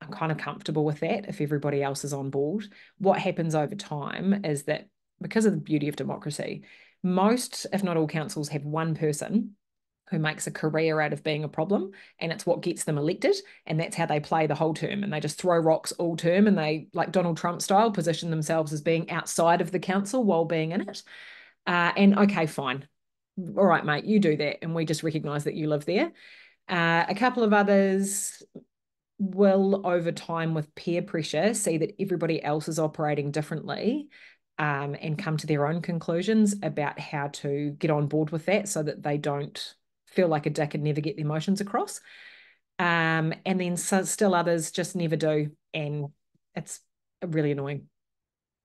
I'm kind of comfortable with that if everybody else is on board. What happens over time is that because of the beauty of democracy, most, if not all councils, have one person who makes a career out of being a problem and it's what gets them elected and that's how they play the whole term and they just throw rocks all term and they like donald trump style position themselves as being outside of the council while being in it uh, and okay fine all right mate you do that and we just recognize that you live there uh, a couple of others will over time with peer pressure see that everybody else is operating differently um, and come to their own conclusions about how to get on board with that so that they don't feel like a dick and never get the emotions across. Um, and then so, still others just never do. And it's really annoying.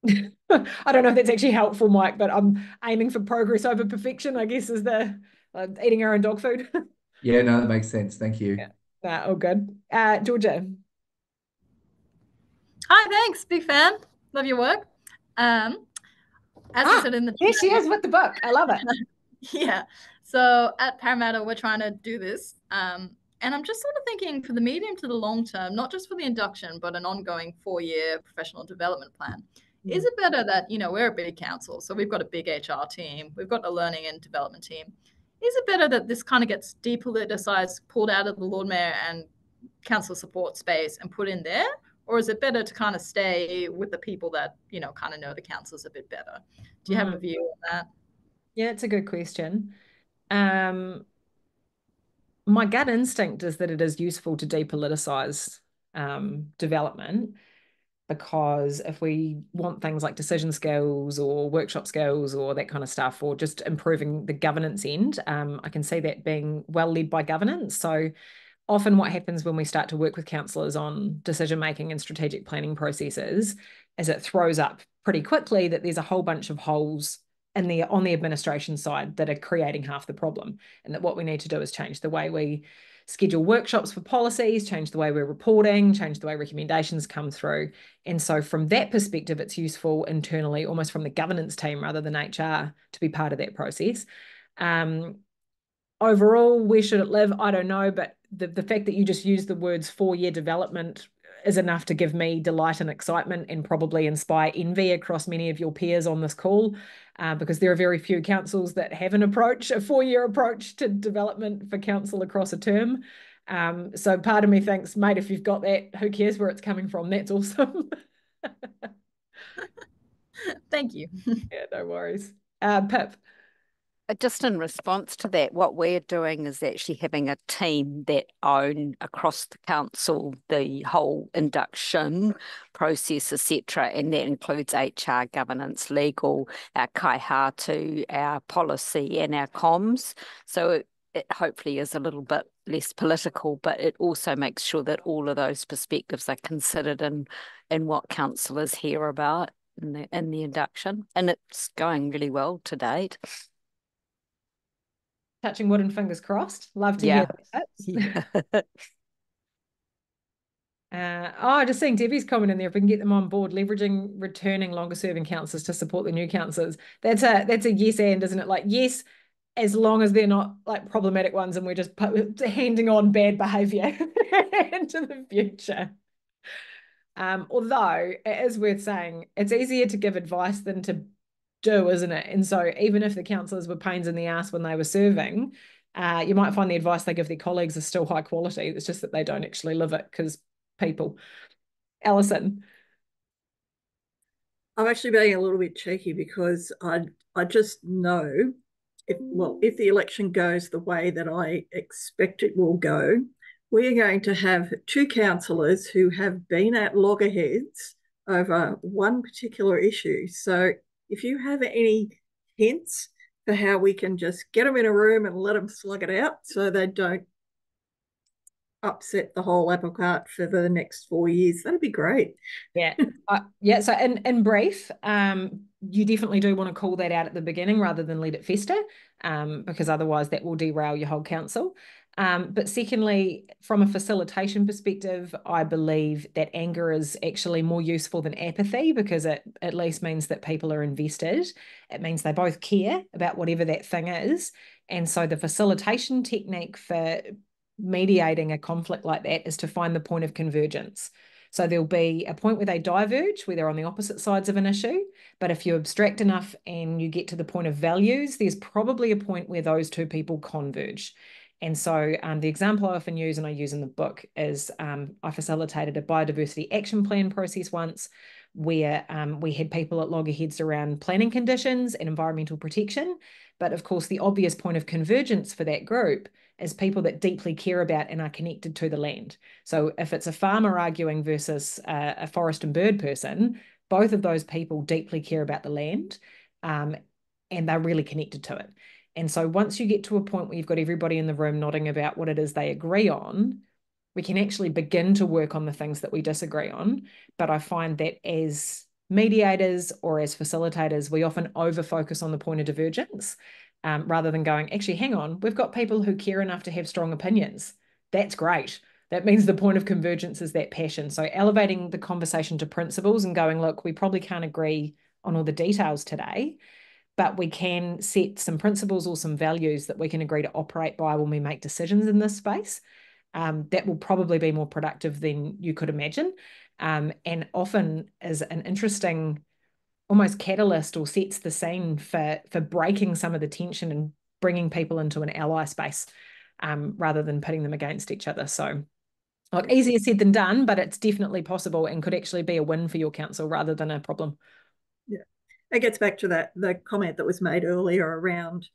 I don't know if that's actually helpful, Mike, but I'm aiming for progress over perfection, I guess, is the uh, eating our own dog food. yeah, no, that makes sense. Thank you. Yeah. all good. Uh, Georgia. Hi, thanks. Big fan. Love your work. Um, as ah, I said in the. here, she is with the book. I love it. yeah. So at Parramatta, we're trying to do this. Um, and I'm just sort of thinking for the medium to the long term, not just for the induction, but an ongoing four year professional development plan. Mm. Is it better that, you know, we're a big council, so we've got a big HR team, we've got a learning and development team. Is it better that this kind of gets depoliticized, pulled out of the Lord Mayor and council support space and put in there? Or is it better to kind of stay with the people that, you know, kind of know the councils a bit better? Do you mm. have a mm. view on that? Yeah, it's a good question. Um, my gut instinct is that it is useful to depoliticize um, development because if we want things like decision skills or workshop skills or that kind of stuff, or just improving the governance end, um, I can see that being well led by governance. So often what happens when we start to work with councillors on decision making and strategic planning processes is it throws up pretty quickly that there's a whole bunch of holes and the on the administration side that are creating half the problem and that what we need to do is change the way we schedule workshops for policies change the way we're reporting change the way recommendations come through and so from that perspective it's useful internally almost from the governance team rather than hr to be part of that process um, overall where should it live i don't know but the, the fact that you just use the words four year development is enough to give me delight and excitement and probably inspire envy across many of your peers on this call uh, because there are very few councils that have an approach, a four-year approach to development for council across a term. Um, so part of me thinks, mate, if you've got that, who cares where it's coming from? That's awesome. Thank you. yeah, no worries. Uh, Pip just in response to that, what we're doing is actually having a team that own across the council the whole induction process, etc., and that includes HR, governance, legal, our kaihātu, our policy, and our comms. So it, it hopefully is a little bit less political, but it also makes sure that all of those perspectives are considered in in what councillors hear about in the in the induction, and it's going really well to date touching wood and fingers crossed. Love to yeah. hear that. Uh, oh, just seeing Debbie's comment in there. If we can get them on board, leveraging returning longer-serving councillors to support the new councillors, that's a that's a yes and, isn't it? Like yes, as long as they're not like problematic ones, and we're just handing on bad behaviour into the future. Um, although it is worth saying, it's easier to give advice than to do, isn't it? And so even if the counsellors were pains in the ass when they were serving, uh, you might find the advice they give their colleagues is still high quality. It's just that they don't actually live it because people. Alison. I'm actually being a little bit cheeky because I I just know if well if the election goes the way that I expect it will go, we are going to have two councillors who have been at loggerheads over one particular issue. So if you have any hints for how we can just get them in a room and let them slug it out so they don't upset the whole apple cart for the next four years that'd be great yeah uh, yeah so in in brief um you definitely do want to call that out at the beginning rather than let it fester um, because otherwise that will derail your whole council um, but secondly, from a facilitation perspective, I believe that anger is actually more useful than apathy because it at least means that people are invested. It means they both care about whatever that thing is. And so the facilitation technique for mediating a conflict like that is to find the point of convergence. So there'll be a point where they diverge, where they're on the opposite sides of an issue. But if you abstract enough and you get to the point of values, there's probably a point where those two people converge. And so um, the example I often use and I use in the book is um, I facilitated a biodiversity action plan process once where um, we had people at loggerheads around planning conditions and environmental protection. But of course, the obvious point of convergence for that group is people that deeply care about and are connected to the land. So if it's a farmer arguing versus uh, a forest and bird person, both of those people deeply care about the land um, and they're really connected to it. And so once you get to a point where you've got everybody in the room nodding about what it is they agree on, we can actually begin to work on the things that we disagree on. But I find that as mediators or as facilitators, we often over focus on the point of divergence um, rather than going, actually, hang on, we've got people who care enough to have strong opinions. That's great. That means the point of convergence is that passion. So elevating the conversation to principles and going, look, we probably can't agree on all the details today, but we can set some principles or some values that we can agree to operate by when we make decisions in this space. Um, that will probably be more productive than you could imagine. Um, and often is an interesting almost catalyst or sets the scene for for breaking some of the tension and bringing people into an ally space um, rather than putting them against each other. So, like easier said than done, but it's definitely possible and could actually be a win for your council rather than a problem it gets back to that the comment that was made earlier around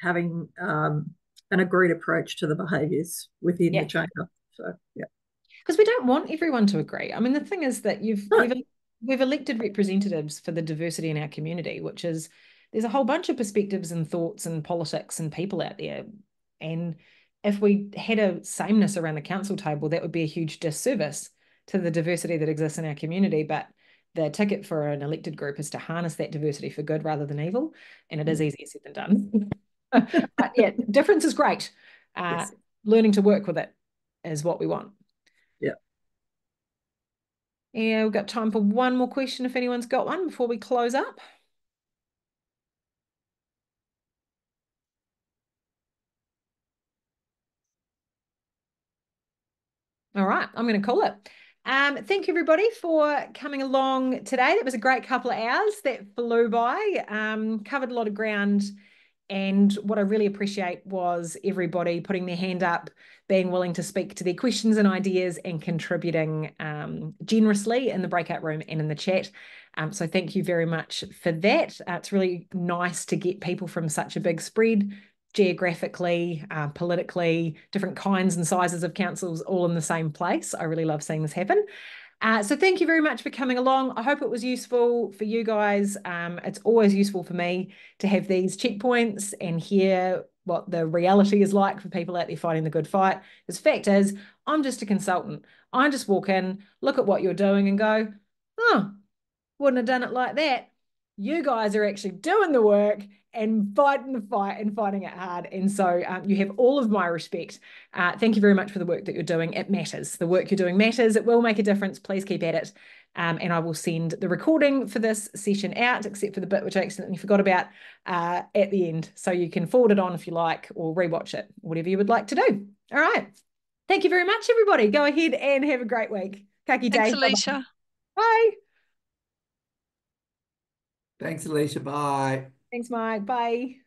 having um, an agreed approach to the behaviours within yeah. the chamber. So yeah, because we don't want everyone to agree. I mean, the thing is that you've no. we've, we've elected representatives for the diversity in our community, which is there's a whole bunch of perspectives and thoughts and politics and people out there, and if we had a sameness around the council table, that would be a huge disservice to the diversity that exists in our community. But the ticket for an elected group is to harness that diversity for good rather than evil. And it is mm. easier said than done. but yeah, difference is great. Uh, yes. Learning to work with it is what we want. Yeah. Yeah, we've got time for one more question if anyone's got one before we close up. All right, I'm going to call it. Um, thank you, everybody, for coming along today. That was a great couple of hours that flew by, um, covered a lot of ground. And what I really appreciate was everybody putting their hand up, being willing to speak to their questions and ideas, and contributing um, generously in the breakout room and in the chat. Um, so, thank you very much for that. Uh, it's really nice to get people from such a big spread geographically, uh, politically, different kinds and sizes of councils all in the same place. I really love seeing this happen. Uh, so thank you very much for coming along. I hope it was useful for you guys. Um, it's always useful for me to have these checkpoints and hear what the reality is like for people out there fighting the good fight. Because fact is, I'm just a consultant. I just walk in, look at what you're doing and go, oh, wouldn't have done it like that. You guys are actually doing the work and fighting the fight and fighting it hard. And so um, you have all of my respect. Uh, thank you very much for the work that you're doing. It matters. The work you're doing matters. It will make a difference. Please keep at it. Um, and I will send the recording for this session out, except for the bit which I accidentally forgot about uh, at the end. So you can forward it on if you like or rewatch it, whatever you would like to do. All right. Thank you very much, everybody. Go ahead and have a great week. Kaki Thanks, day. Alicia. Bye. Thanks, Alicia. Bye. Thanks, Mike. Bye.